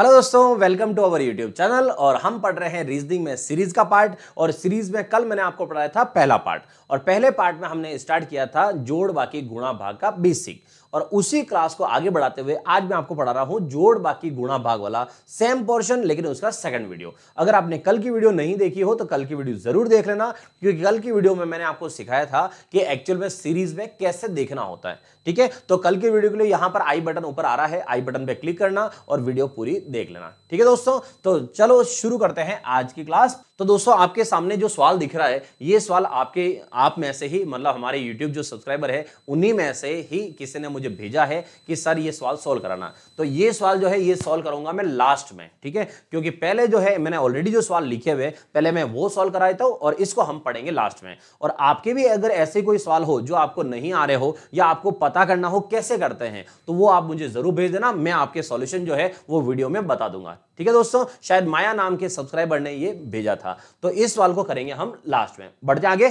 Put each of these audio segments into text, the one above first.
hello दोस्तों welcome to our YouTube channel और हम पढ़ रहे हैं रीजनिंग में सीरीज का पार्ट और सीरीज में कल मैंने आपको पढ़ाया था पहला पार्ट और पहले पार्ट में हमने स्टार्ट किया था जोड़ बाकी गुणा भाग का बेसिक और उसी क्लास को आगे बढ़ाते हुए आज मैं आपको पढ़ा रहा हूं जोड़ बाकी गुणा भाग वाला सेम पोर्शन लेकिन उसका सेकंड वीडियो अगर आपने कल की वीडियो नहीं देखी हो तो कल की वीडियो जरूर देख लेना क्योंकि कल की वीडियो में मैंने आपको सिखाया था कि एक्चुअल में सीरीज में कैसे देखना होता है ठीक है तो कल की वीडियो के लिए यहां पर आई बटन ऊपर आ रहा है आई बटन पर क्लिक करना और वीडियो पूरी देख लेना ठीक है दोस्तों तो चलो शुरू करते हैं आज की क्लास तो दोस्तों आपके सामने जो सवाल दिख रहा है ये सवाल आपके आप में से ही मतलब हमारे यूट्यूब जो सब्सक्राइबर है उन्हीं में से ही किसी ने मुझे भेजा है कि सर ये सवाल सोल्व कराना तो ये सवाल जो है ये सोल्व करूंगा मैं लास्ट में ठीक है क्योंकि पहले जो है मैंने ऑलरेडी जो सवाल लिखे हुए पहले मैं वो सॉल्व करा देता हूँ और इसको हम पढ़ेंगे लास्ट में और आपके भी अगर ऐसे कोई सवाल हो जो आपको नहीं आ रहे हो या आपको पता करना हो कैसे करते हैं तो वो आप मुझे जरूर भेज देना मैं आपके सोल्यूशन जो है वो वीडियो में बता दूंगा ठीक है दोस्तों शायद माया नाम के सब्सक्राइबर ने ये भेजा था था तो इस सवाल को करेंगे हम लास्ट में बढ़ते आगे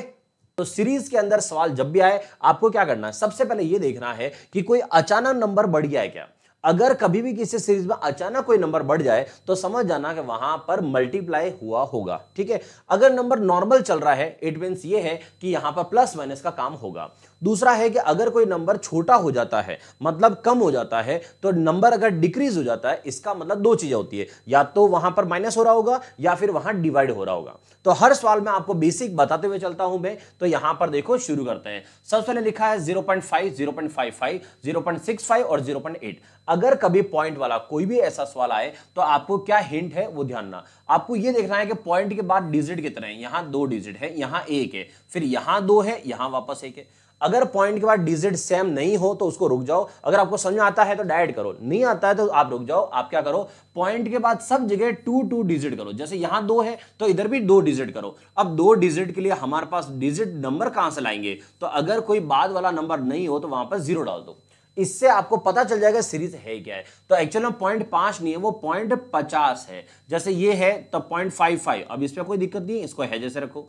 तो सीरीज के अंदर सवाल जब भी आए आपको क्या करना है सबसे पहले यह देखना है कि कोई अचानक नंबर बढ़ गया है क्या अगर कभी भी किसी सीरीज में अचानक कोई नंबर बढ़ जाए तो समझ जाना कि वहां पर मल्टीप्लाई हुआ होगा ठीक है अगर नंबर नॉर्मल चल रहा है इट मीन ये है कि यहां पर प्लस माइनस का काम होगा दूसरा है कि अगर कोई नंबर छोटा हो जाता है मतलब कम हो जाता है तो नंबर अगर डिक्रीज हो जाता है इसका मतलब दो चीजें होती है या तो वहां पर माइनस हो रहा होगा या फिर वहां डिवाइड हो रहा होगा तो हर सवाल में आपको बेसिक बताते हुए चलता हूं मैं तो यहां पर देखो शुरू करते हैं सबसे पहले लिखा है zero point five zero point five five zero point six five और जीरो पॉइंट एट अगर कभी पॉइंट वाला कोई भी ऐसा सवाल आए तो आपको क्या हिंट है वो ध्यान ना आपको ये देखना है कि पॉइंट के बाद डिजिट कितने हैं यहां दो डिजिट है यहां एक है फिर यहां दो है यहां वापस एक है अगर पॉइंट के बाद डिजिट सेम नहीं हो तो उसको रुक जाओ अगर आपको समझ आता है तो डायरेक्ट करो नहीं आता है तो आप रुक जाओ आप क्या करो पॉइंट के बाद सब जगह टू टू डिजिट करो जैसे यहां दो है तो इधर भी दो डिजिट करो अब दो डिजिट के लिए हमारे पास डिजिट नंबर कहां से लाएंगे तो अगर कोई बाद वाला नंबर नहीं हो तो वहां पर जीरो डाल दो इससे आपको पता चल जाएगा सीरीज है क्या है तो एक्चुअल में पॉइंट पांच नहीं है वो पॉइंट पचास है जैसे ये है तो पॉइंट फाइव फाइव अब इस पर कोई दिक्कत नहीं इसको है जैसे रखो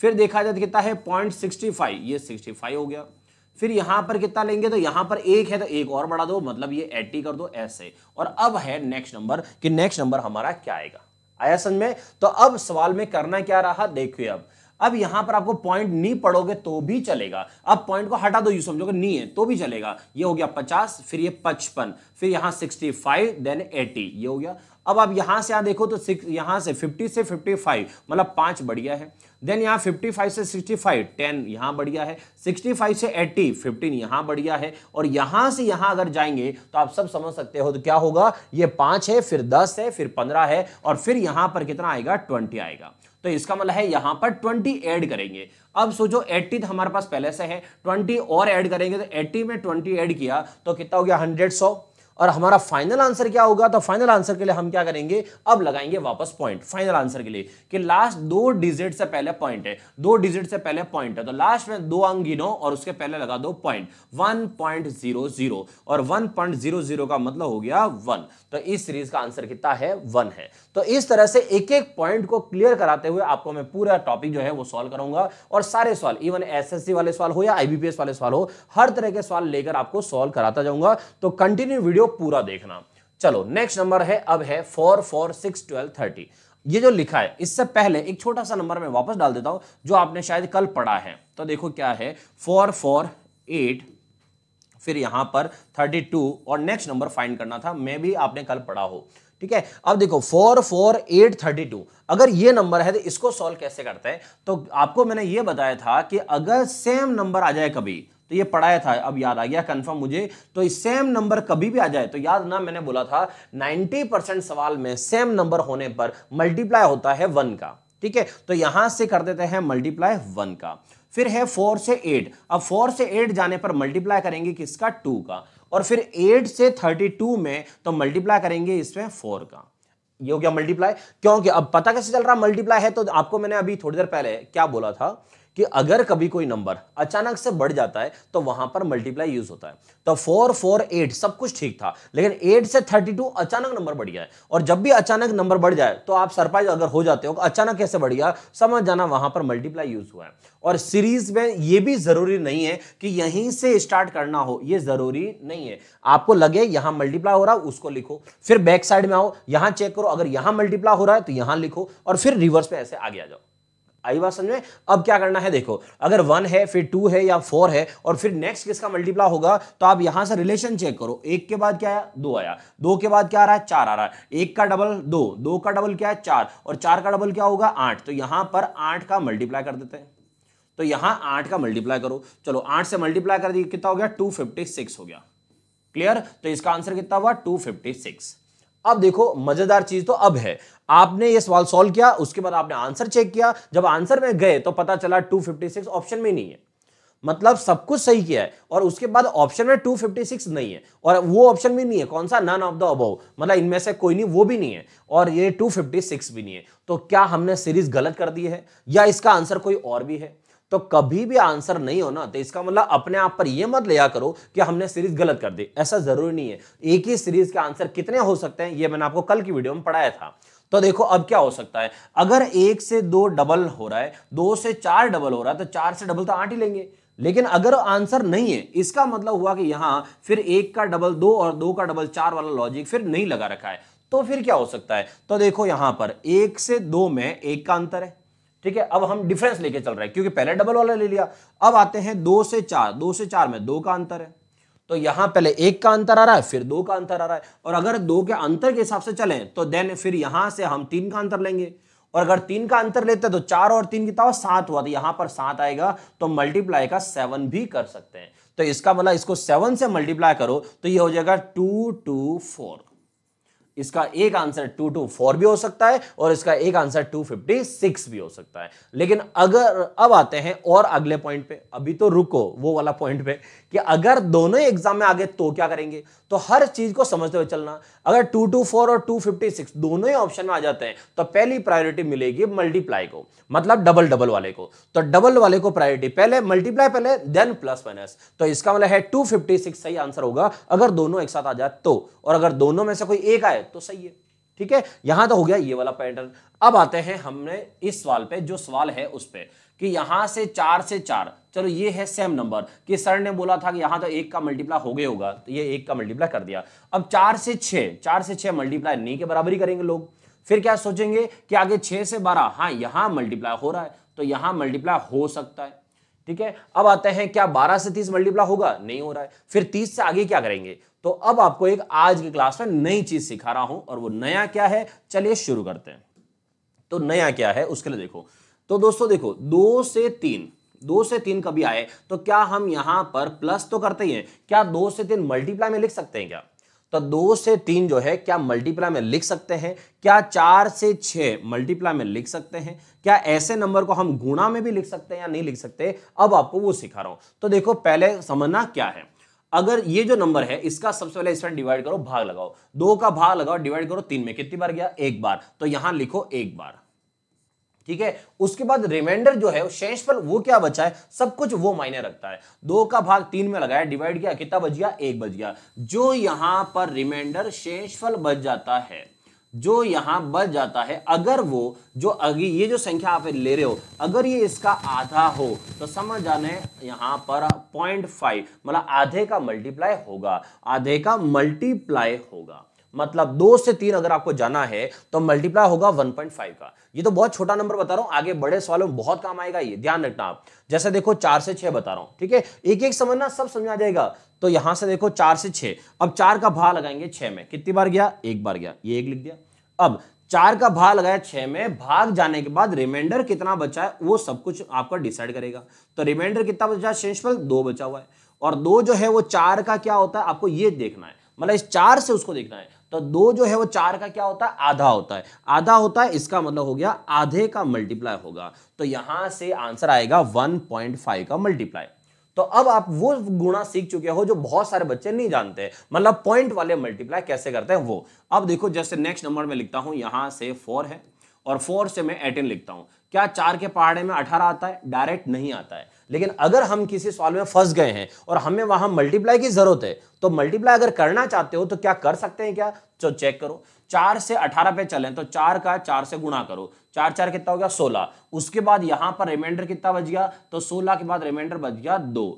फिर देखा जाए तो कितना है पॉइंट सिक्सटी फाइव ये सिक्सटी फाइव हो गया फिर यहां पर कितना लेंगे तो यहां पर एक है तो एक और बढ़ा दो मतलब ये एटी कर दो ऐसे और अब है नेक्स्ट नंबर कि नेक्स्ट नंबर हमारा क्या आएगा आया समझ में तो अब सवाल में करना क्या रहा देखिए अब अब यहां पर आपको पॉइंट नी पढ़ोगे तो भी चलेगा अब पॉइंट को हटा दो यू समझोगे नी है तो भी चलेगा ये हो गया पचास फिर ये पचपन फिर यहां सिक्सटी फाइव देन एटी ये हो गया अब आप यहां से यहां देखो तो सिक्स यहां से फिफ्टी से फिफ्टी फाइव मतलब पांच बढ़िया है देन फिफ्टी 55 से 65 टेन यहां बढ़िया है 65 से 80 15 यहां बढ़िया है और यहां से यहां अगर जाएंगे तो आप सब समझ सकते हो तो क्या होगा ये पांच है फिर दस है फिर पंद्रह है और फिर यहां पर कितना आएगा ट्वेंटी आएगा तो इसका मतलब है यहां पर 20 ऐड करेंगे अब सोचो एट्टी तो हमारे पास पहले से है 20 और ऐड करेंगे तो 80 में 20 ऐड किया तो कितना हो गया 100 100 और हमारा फाइनल आंसर क्या होगा तो फाइनल आंसर के लिए हम क्या करेंगे अब लगाएंगे वापस पॉइंट फाइनल आंसर के लिए कि लास्ट दो डिजिट से पहले पॉइंट है दो डिजिट से पहले पॉइंट है तो लास्ट में दो अंग गिनो और उसके पहले लगा दो पॉइंट वन और वन का मतलब हो गया वन तो इस सीरीज का आंसर कितना है वन है तो इस तरह से एक एक पॉइंट को क्लियर कराते हुए आपको मैं पूरा टॉपिक जो है वो सॉल्व करूंगा और सारे सवाल इवन एसएससी वाले सवाल हो या आईबीपीएस वाले सवाल हो हर तरह के सवाल लेकर आपको सॉल्व कराता जाऊंगा तो कंटिन्यू वीडियो पूरा देखना चलो नेक्स्ट नंबर है अब है four four six twelve thirty ये जो लिखा है इससे पहले एक छोटा सा नंबर मैं वापस डाल देता हूं जो आपने शायद कल पढ़ा है तो देखो क्या है फोर फोर एट फिर यहां पर थर्टी टू और नेक्स्ट नंबर फाइंड करना था मे भी आपने कल पढ़ा हो ठीक है अब देखो four four eight thirty two अगर ये नंबर है तो इसको सॉल्व कैसे करते हैं तो आपको मैंने ये बताया था कि अगर सेम नंबर आ जाए कभी तो ये पढ़ाया था अब याद आ गया कंफर्म मुझे तो सेम नंबर कभी भी आ जाए तो याद ना मैंने बोला था 90 परसेंट सवाल में सेम नंबर होने पर मल्टीप्लाई होता है वन का ठीक है तो यहां से कर देते हैं मल्टीप्लाई वन का फिर है फोर से एट अब फोर से एट जाने पर मल्टीप्लाई करेंगे किसका टू का और फिर एट से थर्टी टू में तो मल्टीप्लाई करेंगे इसमें फोर का ये हो गया मल्टीप्लाई क्योंकि अब पता कैसे चल रहा मल्टीप्लाई है तो आपको मैंने अभी थोड़ी देर पहले क्या बोला था कि अगर कभी कोई नंबर अचानक से बढ़ जाता है तो वहां पर मल्टीप्लाई यूज होता है तो फोर फोर एट सब कुछ ठीक था लेकिन एट से थर्टी टू अचानक नंबर बढ़ गया है और जब भी अचानक नंबर बढ़ जाए तो आप सरप्राइज अगर हो जाते हो अचानक कैसे बढ़ गया समझ जाना वहां पर मल्टीप्लाई यूज हुआ है और सीरीज में यह भी जरूरी नहीं है कि यहीं से स्टार्ट करना हो यह जरूरी नहीं है आपको लगे यहां मल्टीप्लाई हो रहा है उसको लिखो फिर बैक साइड में आओ यहां चेक करो अगर यहां मल्टीप्लाई हो रहा है तो यहां लिखो और फिर रिवर्स पे ऐसे आगे आ जाओ आई बात समझ में अब क्या करना है देखो अगर वन है फिर टू है या फोर है और फिर नेक्स्ट किसका मल्टीप्ला होगा तो आप यहां से रिलेशन चेक करो एक के बाद क्या आया दो आया दो के बाद क्या आ रहा है चार आ रहा है एक का डबल दो दो का डबल क्या है चार और चार का डबल क्या होगा आठ तो यहां पर आठ का मल्टीप्लाई कर देते हैं तो यहां आठ का मल्टीप्लाई करो चलो आठ से मल्टीप्लाई कर दिए कितना हो गया टू हो गया क्लियर तो इसका आंसर कितना हुआ टू अब देखो मजेदार चीज तो अब है आपने ये सवाल सॉल्व किया उसके बाद आपने आंसर चेक किया जब आंसर में गए तो पता चला 256 ऑप्शन में नहीं है मतलब सब कुछ सही किया है और उसके बाद ऑप्शन में 256 नहीं है और वो ऑप्शन भी नहीं है कौन सा नन ऑफ द अबव मतलब इनमें से कोई नहीं वो भी नहीं है और ये 256 भी नहीं है तो क्या हमने सीरीज गलत कर दी है या इसका आंसर कोई और भी है तो कभी भी आंसर नहीं हो ना तो इसका मतलब अपने आप पर यह मत लिया करो कि हमने सीरीज गलत कर दी ऐसा जरूरी नहीं है एक ही सीरीज के आंसर कितने हो सकते हैं यह मैंने आपको कल की वीडियो में पढ़ाया था तो देखो अब क्या हो सकता है अगर एक से दो डबल हो रहा है दो से चार डबल हो रहा है तो चार से डबल तो आठ ही लेंगे लेकिन अगर आंसर नहीं है इसका मतलब हुआ कि यहां फिर एक का डबल दो और दो का डबल चार वाला लॉजिक फिर नहीं लगा रखा है तो फिर क्या हो सकता है तो देखो यहां पर एक से दो में एक का अंतर है ठीक है अब हम डिफरेंस लेके चल रहे हैं क्योंकि पहले डबल वाला ले लिया अब आते हैं दो से चार दो से चार में दो का अंतर है तो यहां पहले एक का अंतर आ रहा है फिर दो का अंतर आ रहा है और अगर दो के अंतर के हिसाब से चलें तो देन फिर यहां से हम तीन का अंतर लेंगे और अगर तीन का अंतर लेते हैं तो चार और तीन किताब तो सात हुआ तो यहां पर सात आएगा तो मल्टीप्लाई का सेवन भी कर सकते हैं तो इसका मतलब इसको सेवन से मल्टीप्लाई करो तो ये हो जाएगा टू टू फोर इसका एक आंसर टू टू फोर भी हो सकता है और इसका एक आंसर टू फिफ्टी सिक्स भी हो सकता है लेकिन अगर अब आते हैं और अगले पॉइंट पे अभी तो रुको वो वाला पॉइंट पे कि अगर दोनों एग्जाम में आगे तो क्या करेंगे तो हर चीज को समझते हुए चलना अगर टू टू फोर और टू फिफ्टी सिक्स दोनों ही ऑप्शन में आ जाते हैं तो पहली प्रायोरिटी मिलेगी मल्टीप्लाई को मतलब डबल डबल वाले को तो डबल वाले को प्रायोरिटी पहले मल्टीप्लाई पहले देन प्लस माइनस तो इसका मतलब है टू फिफ्टी सिक्स सही आंसर होगा अगर दोनों एक साथ आ जाए तो और अगर दोनों में से कोई एक आए तो सही है ठीक है यहां तो हो गया ये वाला पैटर्न अब आते हैं हमने इस सवाल पे जो सवाल है उस पर कि यहां से चार से चार चलो ये है सेम नंबर कि सर ने बोला था कि यहां तो एक का मल्टीप्लाई हो गया होगा तो ये एक का मल्टीप्लाई कर दिया अब चार से छह चार से छह मल्टीप्लाई नहीं के बराबर ही करेंगे लोग फिर क्या सोचेंगे कि आगे छह से बारह हाँ यहां मल्टीप्लाई हो रहा है तो यहां मल्टीप्लाई हो सकता है ठीक है अब आते हैं क्या बारह से तीस मल्टीप्लाई होगा नहीं हो रहा है फिर तीस से आगे क्या करेंगे तो अब आपको एक आज की क्लास में नई चीज सिखा रहा हूं और वो नया क्या है चलिए शुरू करते हैं तो नया क्या है उसके लिए देखो तो दोस्तों देखो दो से तीन दो से तीन कभी आए तो क्या हम यहां पर प्लस तो करते ही हैं क्या दो से तीन मल्टीप्लाई में लिख सकते हैं क्या तो दो से तीन जो है क्या मल्टीप्लाई में लिख सकते हैं क्या चार से छ मल्टीप्लाई में लिख सकते हैं क्या ऐसे नंबर को हम गुणा में भी लिख सकते हैं या नहीं लिख सकते अब आपको वो सिखा रहा हूं तो देखो पहले समझना क्या है अगर ये जो नंबर है इसका सबसे पहले इस डिवाइड करो भाग लगाओ दो का भाग लगाओ डिवाइड करो तीन में कितनी बार गया एक बार तो यहां लिखो एक बार ठीक है उसके बाद रिमाइंडर जो है शेष पर वो क्या बचा है सब कुछ वो मायने रखता है दो का भाग तीन में लगाया डिवाइड किया कितना बच गया एक बच गया जो यहां पर रिमाइंडर शेष बच जाता है जो यहां बच जाता है अगर वो जो अगी ये जो संख्या आप ले रहे हो अगर ये इसका आधा हो तो समझ जाने यहां पर पॉइंट फाइव मतलब आधे का मल्टीप्लाई होगा आधे का मल्टीप्लाई होगा मतलब दो से तीन अगर आपको जाना है तो मल्टीप्लाई होगा 1.5 का ये तो बहुत छोटा नंबर बता रहा हूं आगे बड़े सवालों में बहुत काम आएगा ये ध्यान रखना आप जैसे देखो चार से छह बता रहा हूं ठीक है एक एक समझना सब समझ आ जाएगा तो यहां से देखो चार से छह अब चार का भाव लगाएंगे छह में कितनी बार गया एक बार गया ये एक लिख दिया अब चार का भाग लगाया छह में भाग जाने के बाद रिमाइंडर कितना बचा है वो सब कुछ आपका डिसाइड करेगा तो रिमाइंडर कितना बचा है शेषफल दो बचा हुआ है और दो जो है वो चार का क्या होता है आपको ये देखना है मतलब इस चार से उसको देखना है तो दो जो है वो चार का क्या होता है आधा होता है आधा होता है इसका मतलब हो गया आधे का मल्टीप्लाई होगा तो यहां से आंसर आएगा 1.5 का मल्टीप्लाई तो अब आप वो गुणा सीख चुके हो जो बहुत सारे बच्चे नहीं जानते मतलब पॉइंट वाले मल्टीप्लाई कैसे करते हैं वो अब देखो जैसे नेक्स्ट नंबर में लिखता हूं यहां से फोर है और फोर से मैं एटीन लिखता हूं क्या चार के पहाड़े में अठारह आता है डायरेक्ट नहीं आता है लेकिन अगर हम किसी सॉल्व में फंस गए हैं और हमें वहां मल्टीप्लाई की जरूरत है तो मल्टीप्लाई अगर करना चाहते हो तो क्या कर सकते हैं क्या तो चेक करो चार से अठारह पे चलें तो चार का चार से गुणा करो चार चार कितना हो गया सोलह उसके बाद यहां पर रिमाइंडर कितना बच गया तो सोलह के बाद रिमाइंडर बच गया दो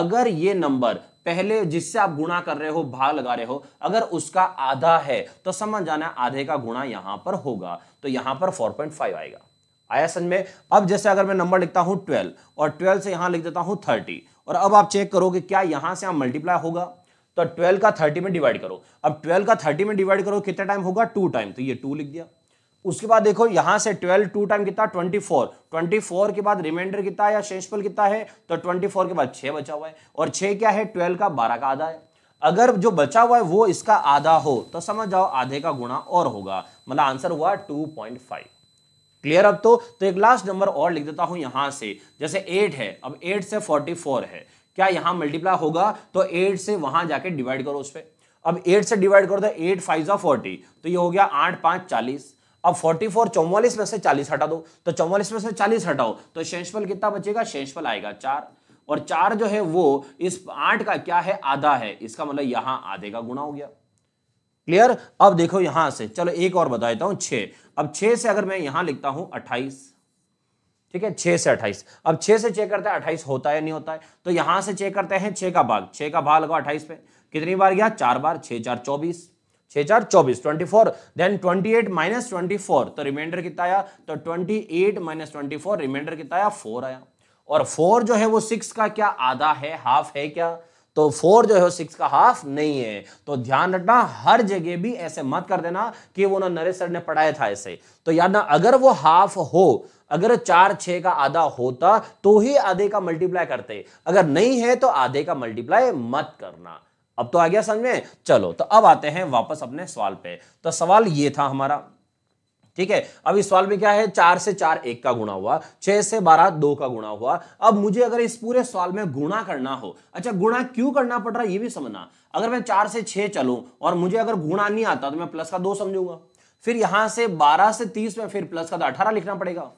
अगर ये नंबर पहले जिससे आप गुणा कर रहे हो भाग लगा रहे हो अगर उसका आधा है तो समझ जाना आधे का गुणा यहां पर होगा तो यहां पर 4.5 आएगा आया समझ में अब जैसे अगर मैं नंबर लिखता हूं ट्वेल्व और ट्वेल्व से यहां लिख देता हूं थर्टी और अब आप चेक करो कि क्या यहां से मल्टीप्लाई होगा तो ट्वेल्व का थर्टी में डिवाइड करो अब ट्वेल्व का थर्टी में डिवाइड करो कितना टाइम होगा टू टाइम तो ये टू लिख दिया उसके बाद देखो यहां से ट्वेल्व टू टाइम कितना ट्वेंटी फोर ट्वेंटी फोर के बाद रिमाइंडर कितना या शेषफल कितना है तो ट्वेंटी फोर के बाद छह बचा हुआ है और छह क्या है ट्वेल्व का बारह का आधा है अगर जो बचा हुआ है वो इसका आधा हो तो समझ जाओ आधे का गुणा और होगा मतलब आंसर हुआ टू पॉइंट फाइव क्लियर अब तो तो एक लास्ट नंबर और लिख देता हूं यहां से जैसे एट है अब एट से फोर्टी फोर है क्या यहां मल्टीप्लाई होगा तो एट से वहां जाके डिवाइड करो उस पर अब एट से डिवाइड करो तो एट फाइव जो फोर्टी तो ये हो गया आठ पांच चालीस अब फोर्टी फोर चौवालीस में से चालीस हटा दो तो चौवालीस में से चालीस हटाओ तो शेषफल कितना बचेगा शेषफल आएगा चार और चार जो है वो इस आठ का क्या है आधा है इसका मतलब यहां आधे का गुणा हो गया क्लियर अब देखो यहां से चलो एक और बता देता हूं छह अब छह से अगर मैं यहां लिखता हूं अट्ठाईस ठीक है छह से अट्ठाईस अब छह से चेक करते हैं अट्ठाईस होता है नहीं होता है तो यहां से चेक करते हैं छह का भाग छह का भाग लगाओ अट्ठाईस पे कितनी बार गया चार बार छह चार चौबीस छह चार चौबीस twenty four then twenty eight minus twenty four तो रिमाइंडर कितना आया तो twenty eight minus twenty four reminder कितना आया फोर आया और फोर जो है वो सिक्स का क्या आधा है हाफ है क्या तो फोर जो है सिक्स का हाफ नहीं है तो ध्यान रखना हर जगह भी ऐसे मत कर देना कि वो ना नरेश सर ने पढ़ाया था ऐसे तो याद ना अगर वो हाफ हो अगर चार छः का आधा होता तो ही आधे का मल्टीप्लाई करते अगर नहीं है तो आधे का मल्टीप्लाई मत करना अब तो आ गया समझ में चलो तो अब आते हैं वापस अपने सवाल पे तो सवाल ये था हमारा ठीक है अब इस सवाल में क्या है चार से चार एक का गुणा हुआ छह से बारह दो का गुणा हुआ अब मुझे अगर इस पूरे सवाल में गुणा करना हो अच्छा गुणा क्यों करना पड़ रहा है ये भी समझना अगर मैं चार से छह चलूं और मुझे अगर गुणा नहीं आता तो मैं प्लस का दो समझूंगा फिर यहां से बारह से तीस में फिर प्लस का तो अठारह लिखना पड़ेगा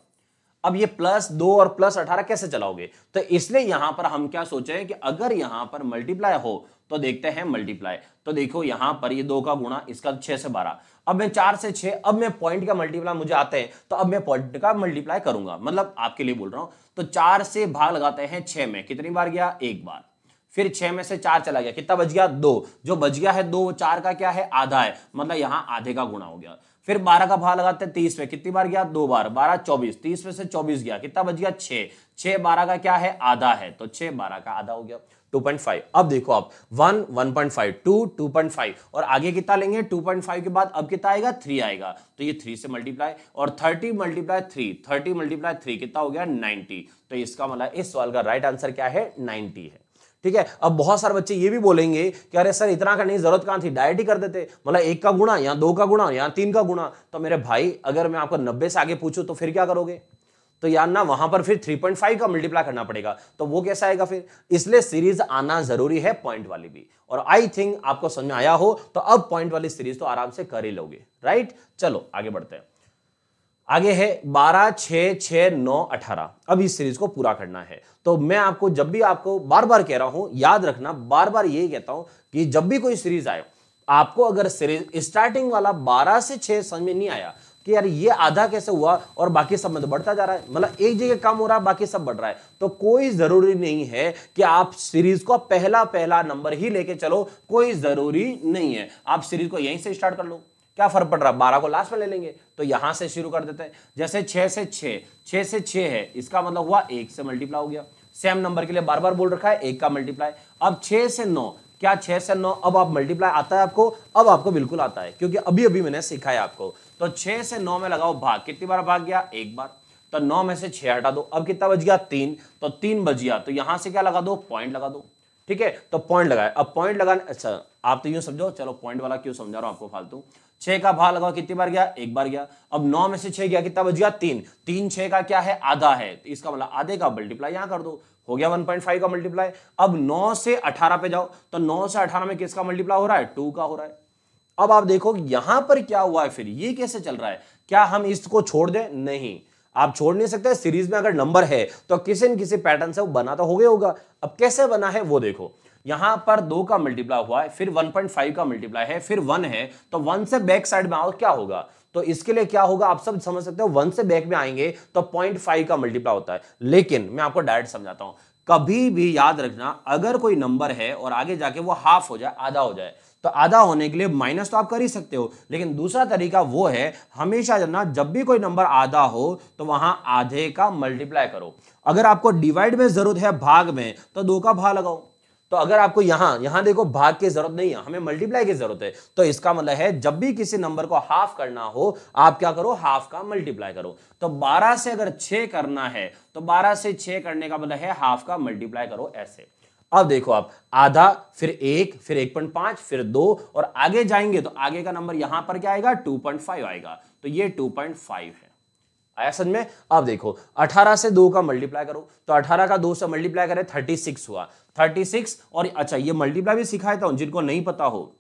अब ये प्लस दो और प्लस अठारह कैसे चलाओगे तो इसलिए यहां पर हम क्या सोचे कि अगर यहां पर मल्टीप्लाई हो तो देखते हैं मल्टीप्लाई तो देखो यहां पर ये दो का गुणा इसका तो छह से बारह अब मैं चार से छह अब मैं पॉइंट का मल्टीप्लाई मुझे आते हैं तो अब मैं पॉइंट का मल्टीप्लाई करूंगा मतलब आपके लिए बोल रहा हूं तो चार से भाग लगाते हैं छह में कितनी बार गया एक बार फिर छह में से चार चला गया कितना बच गया दो जो बच गया है दो चार का क्या है आधा है मतलब यहाँ आधे का गुणा हो गया फिर बारह का भाग लगाते हैं तीस में कितनी बार गया दो बार बारह चौबीस तीस में से चौबीस गया कितना बच गया छह छह बारह का क्या है आधा है तो छह बारह का आधा हो गया 2.5 अब देखो आप 1 1.5 2 2.5 और आगे कितना लेंगे 2.5 के बाद अब कितना आएगा 3 आएगा तो ये 3 से मल्टीप्लाई और 30 मल्टीप्लाई 3 30 मल्टीप्लाई 3 कितना हो गया 90 तो इसका मतलब इस सवाल का राइट आंसर क्या है 90 है ठीक है अब बहुत सारे बच्चे ये भी बोलेंगे कि अरे सर इतना करने की जरूरत कहां थी डायट ही कर देते मतलब एक का गुणा या दो का गुणा या तीन का गुणा तो मेरे भाई अगर मैं आपको नब्बे से आगे पूछू तो फिर क्या करोगे तो यार ना वहां पर फिर 3.5 का मल्टीप्लाई करना पड़ेगा तो वो कैसा आएगा फिर इसलिए सीरीज आना जरूरी है पॉइंट वाली भी और आई थिंक आपको समझ में आया हो तो अब पॉइंट वाली सीरीज तो आराम से कर ही लोगे राइट चलो आगे बढ़ते हैं आगे है बारह छ छ नौ अठारह अब इस सीरीज को पूरा करना है तो मैं आपको जब भी आपको बार बार कह रहा हूं याद रखना बार बार ये कहता हूं कि जब भी कोई सीरीज आए आपको अगर सीरीज स्टार्टिंग वाला 12 से 6 समझ में नहीं आया कि यार ये आधा कैसे हुआ और बाकी सब में तो बढ़ता जा रहा है मतलब एक जगह काम हो रहा है बाकी सब बढ़ रहा है तो कोई जरूरी नहीं है कि आप सीरीज को पहला पहला नंबर ही लेके चलो कोई जरूरी नहीं है आप सीरीज को यहीं से स्टार्ट कर लो क्या फर्क पड़ रहा है बारह को लास्ट में ले लेंगे तो यहां से शुरू कर देते हैं जैसे छह से छह छह से छह है इसका मतलब हुआ एक से मल्टीप्लाई हो गया सेम नंबर के लिए बार बार बोल रखा है एक का मल्टीप्लाई अब छह से नौ क्या छह से नौ अब आप मल्टीप्लाई आता है आपको अब आपको बिल्कुल आता है क्योंकि अभी अभी मैंने सिखाया आपको तो छह से नौ में लगाओ भाग कितनी बार भाग गया एक बार तो नौ में से छह हटा दो अब कितना बज गया तीन तो तीन बज गया तो यहां से क्या लगा दो पॉइंट लगा दो ठीक है तो पॉइंट लगाए अब पॉइंट लगाने अच्छा आप तो यूं समझो चलो पॉइंट वाला क्यों समझा रहा हूं आपको फालतू छह का भाग लगाओ कितनी बार गया एक बार गया अब नौ में से छह गया कितना बज गया तीन तीन छह का क्या है आधा है तो इसका मतलब आधे का मल्टीप्लाई यहां कर दो हो गया 1.5 का मल्टीप्लाई अब 9 से 18 पे जाओ तो 9 से 18 में किसका मल्टीप्लाई हो रहा है 2 का हो रहा है अब आप देखो यहां पर क्या हुआ है फिर ये कैसे चल रहा है क्या हम इसको छोड़ दें नहीं आप छोड़ नहीं सकते सीरीज में अगर नंबर है तो किसी न किसी पैटर्न से वो बना तो हो गया होगा अब कैसे बना है वो देखो यहां पर दो का मल्टीप्लाई हुआ है फिर 1.5 का मल्टीप्लाई है फिर वन है तो वन से बैक साइड में आओ क्या होगा तो इसके लिए क्या होगा आप सब समझ सकते हो वन से बैक में आएंगे तो पॉइंट फाइव का मल्टीप्लाई होता है लेकिन मैं आपको डायरेक्ट समझाता हूं कभी भी याद रखना अगर कोई नंबर है और आगे जाके वो हाफ हो जाए आधा हो जाए तो आधा होने के लिए माइनस तो आप कर ही सकते हो लेकिन दूसरा तरीका वो है हमेशा जाना जब भी कोई नंबर आधा हो तो वहां आधे का मल्टीप्लाई करो अगर आपको डिवाइड में जरूरत है भाग में तो दो का भाग लगाओ तो अगर आपको यहां यहां देखो भाग की जरूरत नहीं है हमें मल्टीप्लाई की जरूरत है तो इसका मतलब है जब भी किसी नंबर को हाफ करना हो आप क्या करो हाफ का मल्टीप्लाई करो तो 12 से अगर 6 करना है तो 12 से 6 करने का मतलब है हाफ का मल्टीप्लाई करो ऐसे अब देखो आप आधा फिर एक फिर एक पॉइंट पांच फिर दो और आगे जाएंगे तो आगे का नंबर यहां पर क्या आएगा टू पॉइंट फाइव आएगा तो ये टू पॉइंट फाइव है आया समझ में अब देखो अठारह से दो का मल्टीप्लाई करो तो अठारह का दो से मल्टीप्लाई करें थर्टी सिक्स हुआ थर्टी सिक्स और अच्छा ये मल्टीप्लाई भी सिखाया था जिनको नहीं पता हो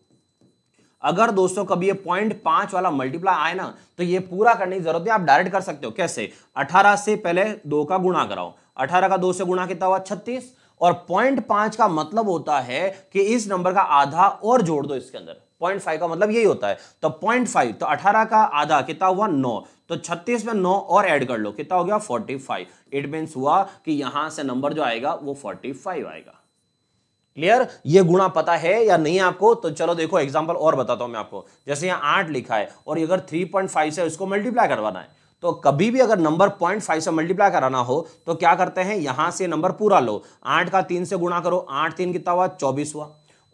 अगर दोस्तों कभी ये पॉइंट पांच वाला मल्टीप्लाई आए ना तो ये पूरा करने की जरूरत है आप डायरेक्ट कर सकते हो कैसे अठारह से पहले दो का गुणा कराओ अठारह का दो से गुणा कितना हुआ छत्तीस और पॉइंट पांच का मतलब होता है कि इस नंबर का आधा और जोड़ दो इसके अंदर पॉइंट फाइव का मतलब यही होता है तो पॉइंट फाइव तो अठारह का आधा कितना हुआ नौ तो छत्तीस में नौ और ऐड कर लो कितना हो गया फोर्टी फाइव इट मीन हुआ कि यहां से नंबर जो आएगा वो फोर्टी फाइव आएगा क्लियर ये गुणा पता है या नहीं आपको तो चलो देखो एग्जाम्पल और बताता हूं मैं आपको जैसे यहां आठ लिखा है और अगर थ्री पॉइंट फाइव से उसको मल्टीप्लाई करवाना है तो कभी भी अगर नंबर पॉइंट फाइव से मल्टीप्लाई कराना हो तो क्या करते हैं यहां से नंबर पूरा लो आठ का तीन से गुणा करो आठ तीन कितना हुआ चौबीस हुआ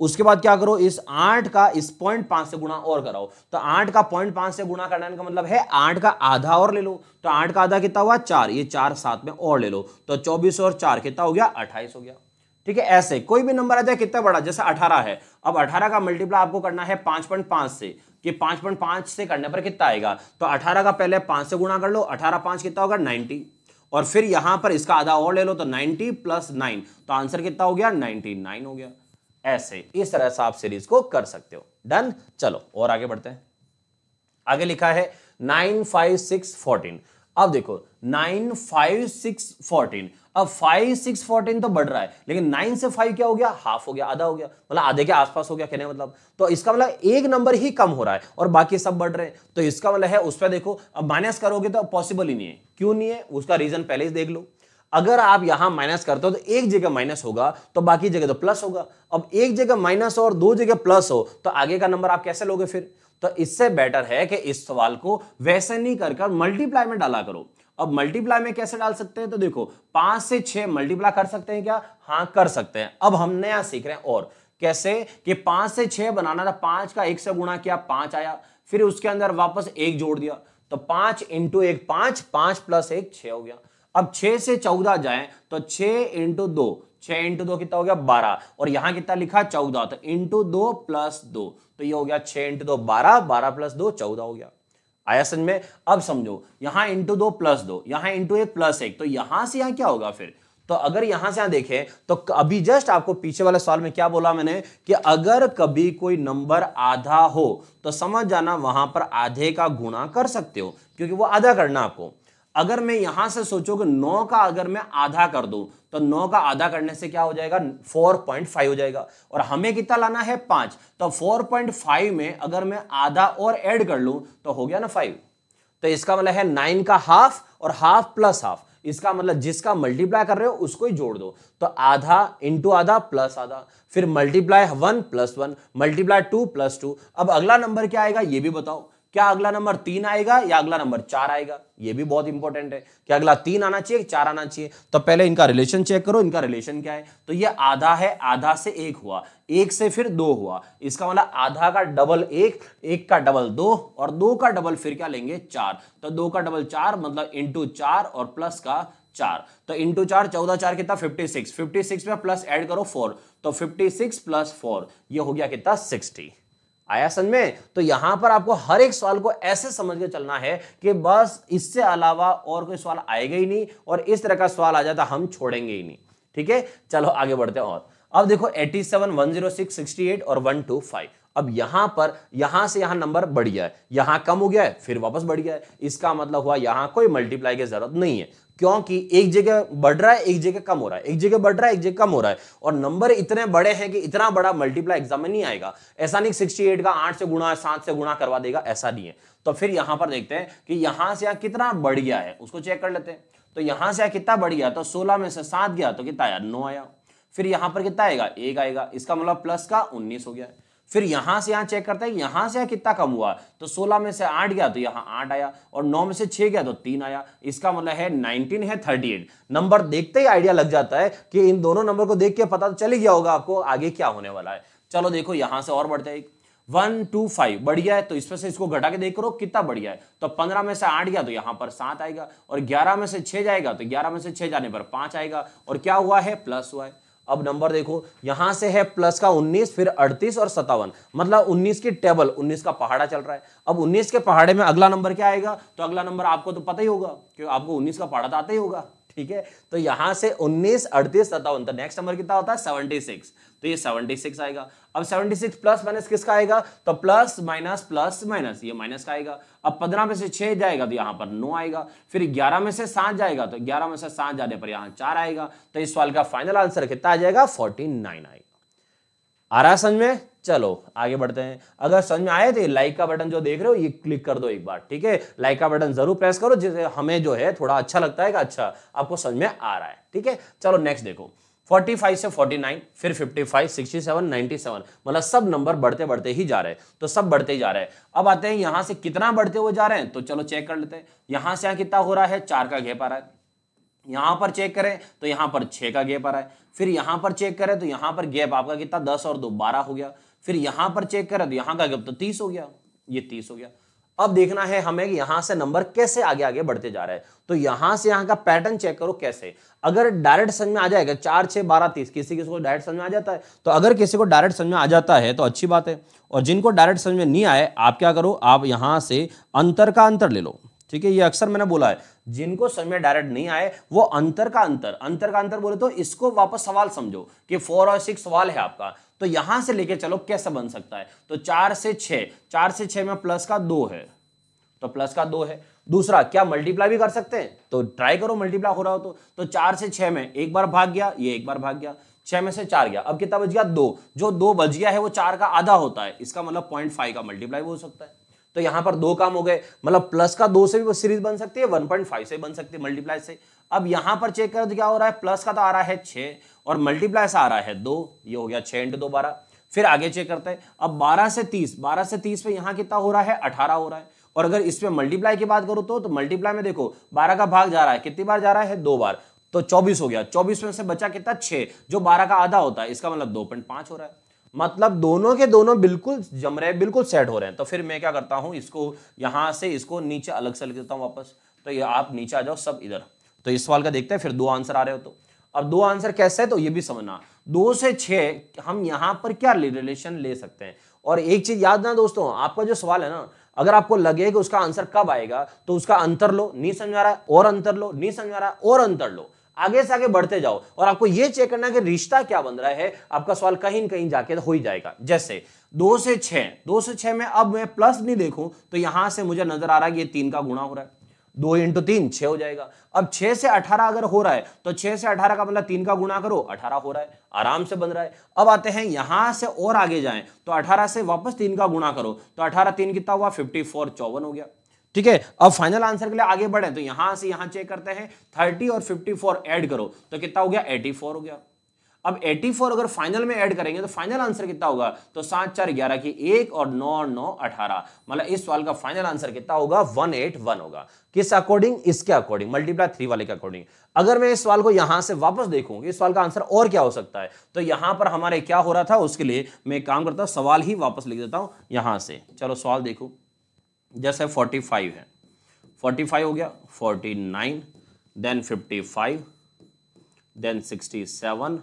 उसके बाद क्या करो इस आठ का इस पॉइंट पांच से गुणा और कराओ तो आठ का पॉइंट पांच से गुणा करना का मतलब है आठ का आधा और ले लो तो आठ का आधा कितना हुआ चार ये चार साथ में और ले लो तो चौबीस और चार कितना हो गया अट्ठाईस हो गया ठीक है ऐसे कोई भी नंबर आ जाए कितना बड़ा जैसे अठारह है अब अठारह का मल्टीप्लाई आपको करना है पांच पॉइंट पांच से कि पांच पॉइंट पांच से करने पर कितना आएगा तो अठारह का पहले पांच से गुणा कर लो अठारह पांच कितना होगा नाइनटी और फिर यहां पर इसका आधा और ले लो तो नाइनटी प्लस नाइन तो आंसर कितना हो गया नाइनटी नाइन हो गया ऐसे इस तरह से आप सीरीज को कर सकते हो डन चलो और आगे बढ़ते हैं आगे लिखा है नाइन फाइव सिक्स फोर्टीन अब देखो नाइन फाइव सिक्स फोर्टीन अब फाइव सिक्स फोर्टीन तो बढ़ रहा है लेकिन नाइन से फाइव क्या हो गया हाफ हो गया आधा हो गया मतलब आधे के आसपास हो गया कहने मतलब तो इसका मतलब एक नंबर ही कम हो रहा है और बाकी सब बढ़ रहे हैं तो इसका मतलब है उस पर देखो अब माइनस करोगे तो पॉसिबल ही नहीं है क्यों नहीं है उसका रीजन पहले ही देख लो अगर आप यहां माइनस करते हो तो एक जगह माइनस होगा तो बाकी जगह तो प्लस होगा अब एक जगह माइनस हो और दो जगह प्लस हो तो आगे का नंबर आप कैसे लोगे फिर तो इससे बेटर है कि इस सवाल को वैसे नहीं कर कर मल्टीप्लाई में डाला करो अब मल्टीप्लाई में कैसे डाल सकते हैं तो देखो पांच से छह मल्टीप्लाई कर सकते हैं क्या हाँ कर सकते हैं अब हम नया सीख रहे हैं और कैसे कि पांच से छह बनाना था पांच का एक से गुणा किया पांच आया फिर उसके अंदर वापस एक जोड़ दिया तो पांच इंटू एक पांच पांच प्लस एक छ हो गया अब छह से चौदह जाए तो छ इंटू दो छह इंटू दो कितना हो गया बारह और यहां कितना लिखा चौदह तो इंटू दो प्लस दो तो ये हो गया छह इंटू दो बारह बारह प्लस दो चौदह हो गया आया समझ में अब समझो यहां इंटू दो प्लस दो यहां इंटू एक प्लस एक तो यहां से यहां क्या होगा फिर तो अगर यहां से यहां देखें तो अभी जस्ट आपको पीछे वाले सवाल में क्या बोला मैंने कि अगर कभी कोई नंबर आधा हो तो समझ जाना वहां पर आधे का गुणा कर सकते हो क्योंकि वो आधा करना आपको अगर मैं यहां से सोचो कि नौ का अगर मैं आधा कर दू तो नौ का आधा करने से क्या हो जाएगा फोर पॉइंट फाइव हो जाएगा और हमें कितना लाना है पांच तो फोर पॉइंट फाइव में अगर मैं आधा और ऐड कर लू तो हो गया ना फाइव तो इसका मतलब है नाइन का हाफ और हाफ प्लस हाफ इसका मतलब जिसका मल्टीप्लाई कर रहे हो उसको ही जोड़ दो तो आधा इंटू आधा प्लस आधा फिर multiply one plus one multiply two plus two अब अगला नंबर क्या आएगा ये भी बताओ क्या अगला नंबर तीन आएगा या अगला नंबर चार आएगा ये भी बहुत इंपॉर्टेंट है क्या अगला तीन आना चाहिए चार आना चाहिए तो पहले इनका रिलेशन चेक करो इनका रिलेशन क्या है तो ये आधा है आधा से एक हुआ एक से फिर दो हुआ इसका मतलब आधा का डबल एक एक का डबल दो और दो का डबल फिर क्या लेंगे चार तो दो का डबल चार मतलब इंटू चार और प्लस का चार तो इंटू चार चौदह चार कितना फिफ्टी सिक्स फिफ्टी सिक्स में प्लस एड करो फोर तो फिफ्टी सिक्स प्लस फोर ये हो गया कितना सिक्सटी आया समझ में तो यहां पर आपको हर एक सवाल को ऐसे समझ के चलना है कि बस इससे अलावा और कोई सवाल आएगा ही नहीं और इस तरह का सवाल आ जाता तो हम छोड़ेंगे ही नहीं ठीक है चलो आगे बढ़ते हैं और अब देखो 87, 106, 68 और 125 अब यहां पर यहां से यहां नंबर बढ़ गया है यहां कम हो गया है फिर वापस बढ़ गया है इसका मतलब हुआ यहां कोई मल्टीप्लाई की जरूरत नहीं है क्योंकि एक जगह बढ़ रहा है एक जगह कम हो रहा है एक जगह बढ़ रहा है एक जगह कम हो रहा है और नंबर इतने बड़े हैं कि इतना बड़ा मल्टीप्लाई एग्जाम में नहीं आएगा ऐसा नहीं सिक्सटी एट का आठ से गुणा सात से गुणा करवा देगा ऐसा नहीं है तो फिर यहां पर देखते हैं कि यहां से यहां कितना बढ़ गया है उसको चेक कर लेते हैं तो यहां से यहाँ कितना बढ़ गया तो सोलह में से सात गया तो कितना आया नौ आया फिर यहां पर कितना आएगा एक आएगा इसका मतलब प्लस का उन्नीस हो गया है फिर यहां से यहां चेक करता है यहां से यहां कितना कम हुआ तो 16 में से 8 गया तो यहां 8 आया और 9 में से 6 गया तो 3 आया इसका मतलब है 19 है 38 नंबर देखते ही आइडिया लग जाता है कि इन दोनों नंबर को देख के पता तो चल ही गया होगा आपको आगे क्या होने वाला है चलो देखो यहां से और बढ़ते हैं वन टू फाइव बढ़िया है तो इसमें से इसको घटा के देख करो कितना बढ़िया है तो पंद्रह में से आठ गया तो यहां पर सात आएगा और ग्यारह में से छह जाएगा तो ग्यारह में से छह जाने पर पांच आएगा और क्या हुआ है प्लस हुआ है अब नंबर देखो यहां से है प्लस का 19 फिर 38 और सत्तावन मतलब 19 की टेबल 19 का पहाड़ा चल रहा है अब 19 के पहाड़े में अगला नंबर क्या आएगा तो अगला नंबर आपको तो पता ही होगा क्योंकि आपको 19 का पहाड़ा तो आता ही होगा ठीक है तो यहां से उन्नीस अड़तीस सत्तावन तो नेक्स्ट नंबर कितना होता है सेवनटी सिक्स तो ये सेवनटी सिक्स आएगा अब सेवनटी सिक्स प्लस माइनस किसका आएगा तो प्लस माइनस प्लस माइनस ये माइनस का आएगा अब पंद्रह में से छह जाएगा तो यहां पर नौ आएगा फिर ग्यारह में से सात जाएगा तो ग्यारह में से सात जाने पर यहां चार आएगा तो इस सवाल का फाइनल आंसर कितना आ जाएगा फोर्टी आएगा आ रहा समझ में चलो आगे बढ़ते हैं अगर समझ में आए तो लाइक का बटन जो देख रहे हो ये क्लिक कर दो एक बार ठीक है लाइक का बटन जरूर प्रेस करो जिससे हमें जो है थोड़ा अच्छा लगता है कि अच्छा आपको समझ में आ रहा है ठीक है चलो नेक्स्ट देखो 45 से 49 फिर 55 67 97 मतलब सब नंबर बढ़ते बढ़ते ही जा रहे हैं तो सब बढ़ते ही जा रहे हैं अब आते हैं यहां से कितना बढ़ते हुए जा रहे हैं तो चलो चेक कर लेते हैं यहां से यहाँ कितना हो रहा है चार का घेप आ रहा है यहां पर चेक करें तो यहां पर छह का गैप आ रहा है फिर यहां पर चेक करें तो यहां पर गैप आपका कितना दस और दो बारह हो गया फिर यहां पर चेक कर तो यहां का तो तीस हो गया ये तीस हो गया अब देखना है हमें यहां से नंबर कैसे आगे आगे बढ़ते जा रहा है तो यहां से यहां का पैटर्न चेक करो कैसे अगर डायरेक्ट समझ में आ जाएगा चार छह बारह तीस किसी किसी को डायरेक्ट समझ में आ जाता है तो अगर किसी को डायरेक्ट समझ में आ जाता है तो अच्छी बात है और जिनको डायरेक्ट समझ में नहीं आए आप क्या करो आप यहां से अंतर का अंतर ले लो ठीक है ये अक्सर मैंने बोला है जिनको समझ में डायरेक्ट नहीं आए वो अंतर का अंतर अंतर का अंतर बोले तो इसको वापस सवाल समझो कि फोर और सिक्स सवाल है आपका तो यहां से लेके चलो कैसा बन सकता है तो चार से छ चार से छ में प्लस का दो है तो प्लस का दो है दूसरा क्या मल्टीप्लाई भी कर सकते हैं तो ट्राई करो मल्टीप्लाई हो रहा हो तो तो चार से छह में एक बार भाग गया ये एक बार भाग गया छह में से चार गया अब कितना बच गया दो जो दो बच गया है वो चार का आधा होता है इसका मतलब पॉइंट फाइव का मल्टीप्लाई हो सकता है तो यहां पर दो काम हो गए मतलब प्लस का दो से भी सीरीज बन सकती है वन पॉइंट फाइव से बन सकती है मल्टीप्लाई से अब यहां पर चेक करो तो क्या हो रहा है प्लस का तो आ रहा है छह और मल्टीप्लाई से आ रहा है दो ये हो गया छः इंटू दो बारह फिर आगे चेक करते हैं अब बारह से तीस बारह से तीस पे यहाँ कितना हो रहा है अठारह हो रहा है और अगर इस पर मल्टीप्लाई की बात करूँ तो तो मल्टीप्लाई में देखो बारह का भाग जा रहा है कितनी बार जा रहा है दो बार तो चौबीस हो गया चौबीस में से बचा कितना 6 जो बारह का आधा होता है इसका मतलब दो हो रहा है मतलब दोनों के दोनों बिल्कुल जम रहे हैं बिल्कुल सेट हो रहे हैं तो फिर मैं क्या करता हूँ इसको यहाँ से इसको नीचे अलग से लिख देता हूँ वापस तो ये आप नीचे आ जाओ सब इधर तो इस सवाल का देखते हैं फिर दो आंसर आ रहे हो तो और दो आंसर कैसे है तो ये भी समझना दो से छ हम यहाँ पर क्या रिलेशन ले सकते हैं और एक चीज़ याद ना दोस्तों आपका जो सवाल है ना अगर आपको लगे कि उसका आंसर कब आएगा तो उसका अंतर लो नहीं समझा रहा है और अंतर लो नहीं समझा रहा है और अंतर लो आगे से आगे बढ़ते जाओ और आपको यह चेक करना कि रिश्ता क्या बन रहा है आपका सवाल कहीं ना कहीं जाके हो ही जाएगा जैसे दो से छ दो से छः में अब मैं प्लस नहीं देखूं तो यहां से मुझे नजर आ रहा है कि ये तीन का गुणा हो रहा है दो इंटू तीन छह हो जाएगा अब छह से अठारह अगर हो रहा है तो छह से अठारह का मतलब तीन का गुणा करो अठारह हो रहा है आराम से बन रहा है अब आते हैं यहां से और आगे जाएं तो अठारह से वापस तीन का गुणा करो तो अठारह तीन कितना हुआ फिफ्टी फोर चौवन हो गया ठीक है अब फाइनल आंसर के लिए आगे बढ़े तो यहां से यहां चेक करते हैं थर्टी और फिफ्टी फोर एड करो तो कितना हो गया एटी फोर हो गया अब 84 अगर फाइनल में ऐड करेंगे तो फाइनल आंसर कितना होगा तो सात चार ग्यारह की एक और नौ नौ अठारह मतलब इस सवाल का फाइनल आंसर कितना होगा वन एट वन होगा किस अकॉर्डिंग इसके अकॉर्डिंग मल्टीप्लाई थ्री वाले के अकॉर्डिंग अगर मैं इस सवाल को यहां से वापस देखूं इस सवाल का आंसर और क्या हो सकता है तो यहां पर हमारे क्या हो रहा था उसके लिए मैं काम करता हूं सवाल ही वापस लिख देता हूं यहां से चलो सवाल देखो जैसे फोर्टी फाइव है फोर्टी फाइव हो गया forty nine then fifty five then sixty seven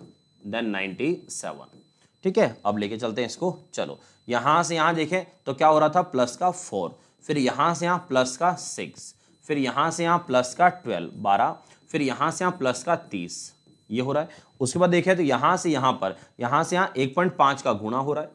then ninety seven ठीक है अब लेके चलते हैं इसको चलो यहाँ से यहाँ देखें तो क्या हो रहा था प्लस का फोर फिर यहाँ से यहाँ प्लस का सिक्स फिर यहाँ से यहाँ प्लस का ट्वेल्व बारह फिर यहाँ से यहाँ प्लस का तीस ये हो रहा है उसके बाद देखें तो यहाँ से यहाँ पर यहाँ से यहाँ एक पॉइंट पाँच का गुणा हो रहा है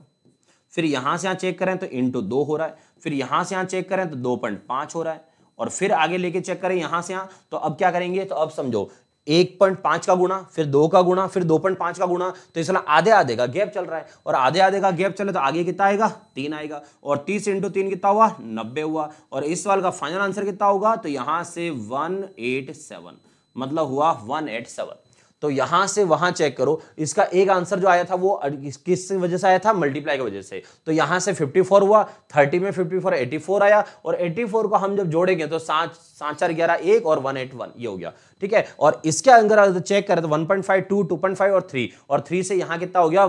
फिर यहाँ से यहाँ चेक करें तो इंटू दो हो रहा है फिर यहाँ से यहाँ चेक करें तो दो पॉइंट पाँच हो रहा है और फिर आगे लेके चेक करें यहाँ से यहाँ तो अब क्या करेंगे तो अब समझो एक पॉइंट पांच का गुणा फिर दो का गुणा फिर दो पॉइंट पांच का गुणा तो इसलिए आधे आधे का गैप चल रहा है और आधे आधे का गैप चले तो आगे कितना आएगा तीन आएगा और तीस इंटू तीन कितना हुआ नब्बे हुआ और इस सवाल का फाइनल आंसर कितना होगा तो यहां से वन एट सेवन मतलब हुआ वन एट सेवन तो यहां से वहां चेक करो इसका एक आंसर जो आया था वो किस वजह से आया था मल्टीप्लाई की वजह से तो यहां से 54 हुआ 30 में 54 84 आया और 84 को हम जब जोड़ेंगे तो सात सात चार ग्यारह एक और 181 ये हो गया ठीक है और इसके अंदर चेक करें तो टू पॉइंट फाइव और थ्री और थ्री से यहां कितना हो गया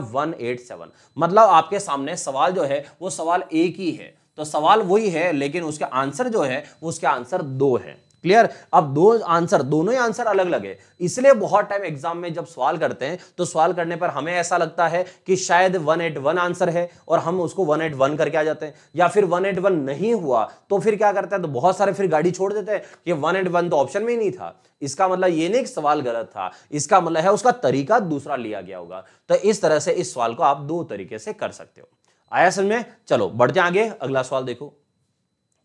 सेवन मतलब आपके सामने सवाल जो है वो सवाल एक ही है तो सवाल वही है लेकिन उसका आंसर जो है उसका आंसर दो है क्लियर अब दो आंसर दोनों ही आंसर अलग अलग है इसलिए बहुत टाइम एग्जाम में जब सवाल करते हैं तो सवाल करने पर हमें ऐसा लगता है कि शायद 181 आंसर है और हम उसको 181 करके आ जाते हैं या फिर 181 नहीं हुआ तो फिर क्या करते हैं तो बहुत सारे फिर गाड़ी छोड़ देते हैं कि 181 तो ऑप्शन में ही नहीं था इसका मतलब ये नहीं सवाल गलत था इसका मतलब है उसका तरीका दूसरा लिया गया होगा तो इस तरह से इस सवाल को आप दो तरीके से कर सकते हो आया समझ में चलो बढ़ते आगे अगला सवाल देखो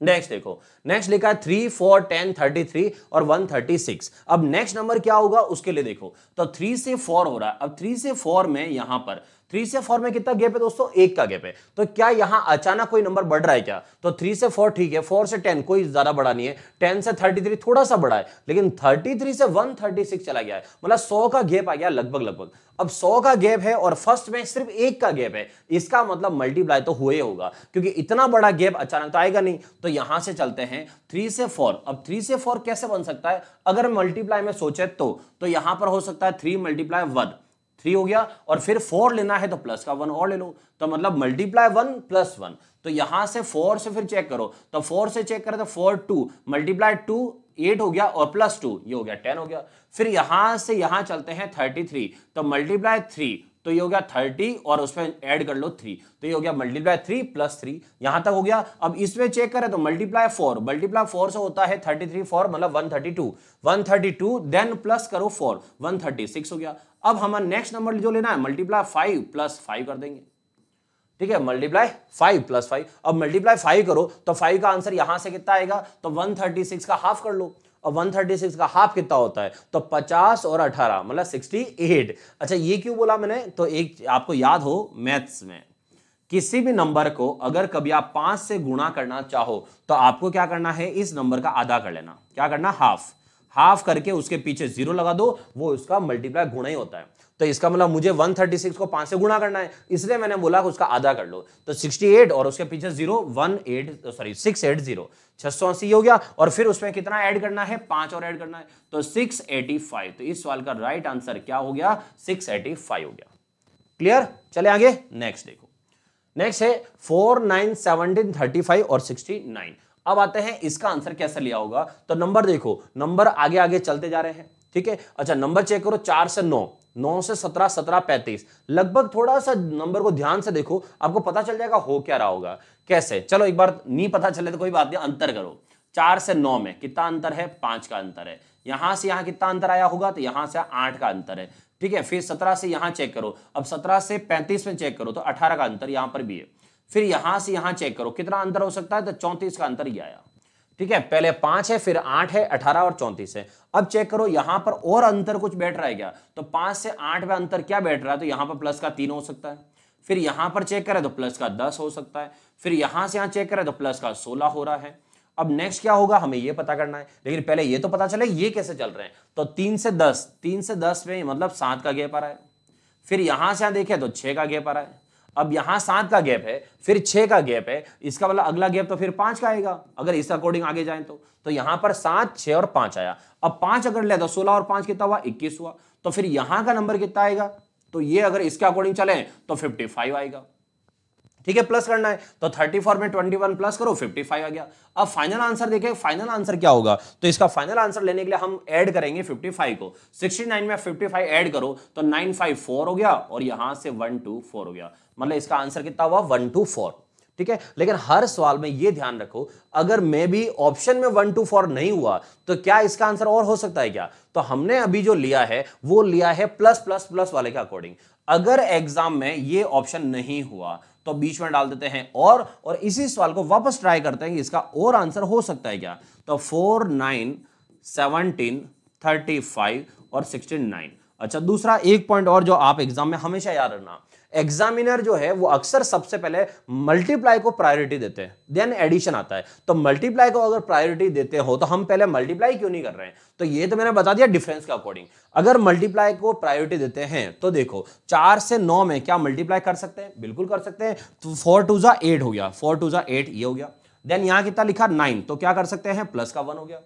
नेक्स्ट देखो नेक्स्ट लिखा है three four ten thirty three और वन थर्टी सिक्स अब नेक्स्ट नंबर क्या होगा उसके लिए देखो तो थ्री से फोर हो रहा है अब थ्री से फोर में यहां पर थ्री से फोर में कितना गैप है दोस्तों एक का गैप है तो क्या यहां अचानक कोई नंबर बढ़ रहा है क्या तो थ्री से फोर ठीक है फोर से टेन कोई ज्यादा बड़ा नहीं है टेन से थर्टी थ्री थोड़ा सा बड़ा है लेकिन थर्टी थ्री से वन थर्टी सिक्स चला गया है मतलब सौ का गैप आ गया लगभग लगभग अब सौ का गैप है और फर्स्ट में सिर्फ एक का गैप है इसका मतलब मल्टीप्लाई तो हुए होगा क्योंकि इतना बड़ा गैप अचानक तो आएगा नहीं तो यहां से चलते हैं थ्री से फोर अब थ्री से फोर कैसे बन सकता है अगर मल्टीप्लाई में सोचे तो, तो यहां पर हो सकता है थ्री मल्टीप्लाई वन थ्री हो गया और फिर फोर लेना है तो प्लस का वन और ले लो तो मतलब मल्टीप्लाई वन प्लस वन तो यहां से फोर से फिर चेक करो तो फोर से चेक करें तो four two multiply two eight हो गया और प्लस टू ये हो गया टेन हो गया फिर यहां से यहां चलते हैं थर्टी थ्री तो मल्टीप्लाई थ्री तो ये हो गया थर्टी और उसमें ऐड कर लो थ्री तो ये हो गया मल्टीप्लाई थ्री प्लस थ्री यहां तक हो गया अब इसमें चेक करें तो मल्टीप्लाई फोर मल्टीप्लाई फोर से होता है थर्टी थ्री फोर मतलब one thirty two one thirty two then plus करो फोर वन थर्टी सिक्स हो गया अब हमारा नेक्स्ट नंबर जो लेना है मल्टीप्लाई फाइव प्लस फाइव कर देंगे ठीक है मल्टीप्लाई फाइव प्लस फाइव अब मल्टीप्लाई फाइव करो तो फाइव का आंसर यहां से कितना आएगा तो वन थर्टी सिक्स का हाफ कर लो अब सिक्स का हाफ कितना होता है तो पचास और अठारह मतलब सिक्सटी एट अच्छा ये क्यों बोला मैंने तो एक आपको याद हो मैथ्स में किसी भी नंबर को अगर कभी आप पांच से गुणा करना चाहो तो आपको क्या करना है इस नंबर का आधा कर लेना क्या करना हाफ हाफ करके उसके पीछे जीरो लगा दो वो उसका मल्टीप्लाई गुणा ही होता है तो इसका मतलब मुझे 136 को पांच से गुणा करना है इसलिए मैंने बोला उसका आधा कर लो तो 68 और उसके पीछे zero one eight sorry six eight zero छह सौ अस्सी हो गया और फिर उसमें कितना ऐड करना है पांच और ऐड करना है तो 685 तो इस सवाल का राइट आंसर क्या हो गया 685 हो गया क्लियर चले आगे नेक्स्ट देखो नेक्स्ट है four nine seventeen thirty five और सिक्सटी नाइन अब आते हैं इसका आंसर कैसे लिया होगा तो नंबर देखो नंबर आगे आगे चलते जा रहे हैं ठीक है अच्छा नंबर चेक करो चार से नौ नौ से सत्रह सत्रह पैंतीस लगभग थोड़ा सा नंबर को ध्यान से देखो आपको पता चल जाएगा हो क्या रहा होगा कैसे चलो एक बार नहीं पता चले तो कोई बात नहीं अंतर करो चार से नौ में कितना अंतर है पांच का अंतर है यहां से यहां कितना अंतर आया होगा तो यहां से आठ का अंतर है ठीक है फिर सत्रह से यहां चेक करो अब सत्रह से पैंतीस में चेक करो तो अठारह का अंतर यहां पर भी है फिर यहां से यहां चेक करो कितना अंतर हो सकता है तो चौंतीस का अंतर ही आया ठीक है पहले पांच है फिर आठ है अठारह और चौंतीस है अब चेक करो यहां पर और अंतर कुछ बैठ रहा है क्या तो पांच से आठ में अंतर क्या बैठ रहा है तो यहां पर प्लस का तीन हो सकता है फिर यहां पर चेक करें तो प्लस का दस हो सकता है फिर यहां से यहां चेक करें तो प्लस का सोलह हो रहा है अब नेक्स्ट क्या होगा हमें यह पता करना है लेकिन पहले यह तो पता चले ये कैसे चल रहे हैं तो तीन से दस तीन से दस में मतलब सात का गेप आ रहा है फिर यहां से यहां देखे तो छह का गेप आ रहा है अब यहां सात का गैप है फिर छह का गैप है इसका मतलब अगला गैप तो फिर पांच का आएगा अगर इस अकॉर्डिंग आगे जाए तो तो यहां पर सात छह और पांच आया अब पांच अगर ले तो सोलह और पांच कितना हुआ इक्कीस हुआ तो फिर यहां का नंबर कितना आएगा तो ये अगर इसके अकॉर्डिंग चले तो फिफ्टी फाइव आएगा ठीक है प्लस करना है तो 34 में 21 प्लस करो 55 आ गया अब फाइनल आंसर देखें फाइनल आंसर क्या होगा तो इसका फाइनल आंसर लेने के लिए हम ऐड करेंगे 55 को 69 में 55 ऐड करो तो 954 हो गया और यहां से 124 हो गया मतलब इसका आंसर कितना हुआ वन टू फोर ठीक है लेकिन हर सवाल में यह ध्यान रखो अगर मे भी ऑप्शन में वन टू फोर नहीं हुआ तो क्या इसका आंसर और हो सकता है क्या तो हमने अभी जो लिया है वो लिया है प्लस प्लस प्लस वाले के अकॉर्डिंग अगर एग्जाम में ये ऑप्शन नहीं हुआ तो बीच में डाल देते हैं और और इसी सवाल को वापस ट्राई करते हैं कि इसका और आंसर हो सकता है क्या तो four nine seventeen thirty five और सिक्सटीन नाइन अच्छा दूसरा एक पॉइंट और जो आप एग्जाम में हमेशा याद रखना एग्जामिनर जो है वो अक्सर सबसे पहले मल्टीप्लाई को प्रायोरिटी देते हैं देन एडिशन आता है तो मल्टीप्लाई को अगर प्रायोरिटी देते हो तो हम पहले मल्टीप्लाई क्यों नहीं कर रहे हैं तो ये तो मैंने बता दिया डिफरेंस के अकॉर्डिंग अगर मल्टीप्लाई को प्रायोरिटी देते हैं तो देखो चार से नौ में क्या मल्टीप्लाई कर सकते हैं बिल्कुल कर सकते हैं तो फोर टू जा एट हो गया फोर टू जा एट ये हो गया देन यहाँ कितना लिखा नाइन तो क्या कर सकते हैं प्लस का वन हो गया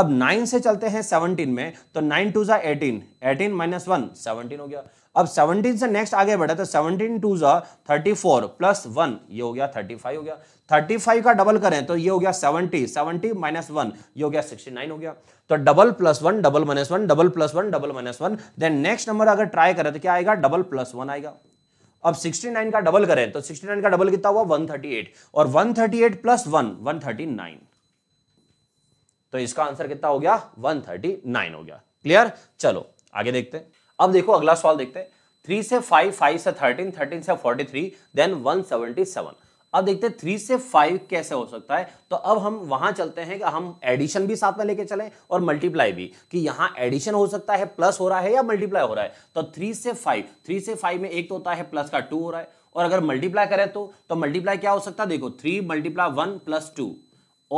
अब नाइन से चलते हैं सेवनटीन में तो नाइन टू जा eighteen eighteen minus one seventeen हो गया अब 17 से नेक्स्ट आगे बढ़े तो 17 टू जो थर्टी फोर प्लस वन ये हो गया 35 हो गया 35 का डबल करें तो ये हो गया 70 70 माइनस वन ये हो गया 69 हो गया तो double plus one double minus one double plus one double minus one then next number अगर ट्राई करें तो क्या आएगा डबल प्लस वन आएगा अब 69 का डबल करें तो 69 का डबल कितना हुआ 138 और 138 प्लस वन वन तो इसका आंसर कितना हो गया 139 हो गया क्लियर चलो आगे देखते हैं अब देखो अगला सवाल देखते हैं थ्री से फाइव फाइव से थर्टीन थर्टीन से forty three then one seventy seven अब देखते हैं थ्री से फाइव कैसे हो सकता है तो अब हम वहां चलते हैं कि हम एडिशन भी साथ में लेके चले और मल्टीप्लाई भी कि यहाँ एडिशन हो सकता है प्लस हो रहा है या मल्टीप्लाई हो रहा है तो थ्री से फाइव थ्री से फाइव में एक तो होता है प्लस का टू हो रहा है और अगर मल्टीप्लाई करें तो तो मल्टीप्लाई क्या हो सकता है देखो three multiply one plus two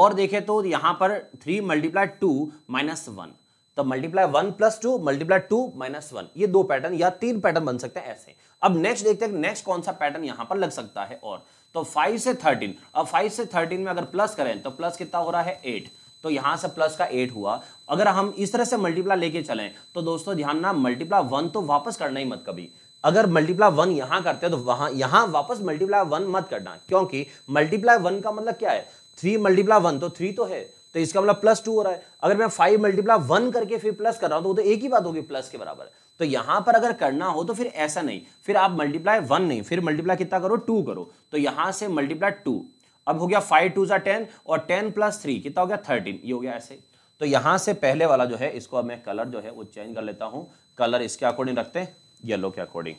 और देखें तो यहां पर three multiply two minus one तो multiply one plus two multiply two minus one ये दो पैटर्न या तीन पैटर्न बन सकते हैं ऐसे अब नेक्स्ट देखते हैं नेक्स्ट कौन सा पैटर्न यहां पर लग सकता है और तो फाइव से थर्टीन अब फाइव से थर्टीन में अगर प्लस करें तो प्लस कितना हो रहा है एट तो यहां से प्लस का एट हुआ अगर हम इस तरह से मल्टीप्ला लेके चलें तो दोस्तों ध्यान ना मल्टीप्ला वन तो वापस करना ही मत कभी अगर मल्टीप्लाई वन यहां करते हैं तो वहां यहां वापस मल्टीप्लाई वन मत करना क्योंकि मल्टीप्लाई वन का मतलब क्या है थ्री मल्टीप्लाई वन तो थ्री तो है तो इसका मतलब प्लस टू हो रहा है अगर मैं फाइव मल्टीप्ला वन करके फिर प्लस कर रहा हूं तो वो तो एक ही बात होगी प्लस के बराबर तो यहां पर अगर करना हो तो फिर ऐसा नहीं फिर आप मल्टीप्लाई वन नहीं फिर मल्टीप्लाई कितना करो टू करो तो यहां से मल्टीप्लाई टू अब हो गया फाइव टू जो टेन और टेन प्लस थ्री कितना हो गया थर्टीन ये हो गया ऐसे तो यहां से पहले वाला जो है इसको अब मैं कलर जो है वो चेंज कर लेता हूं कलर इसके अकॉर्डिंग रखते हैं येलो के अकॉर्डिंग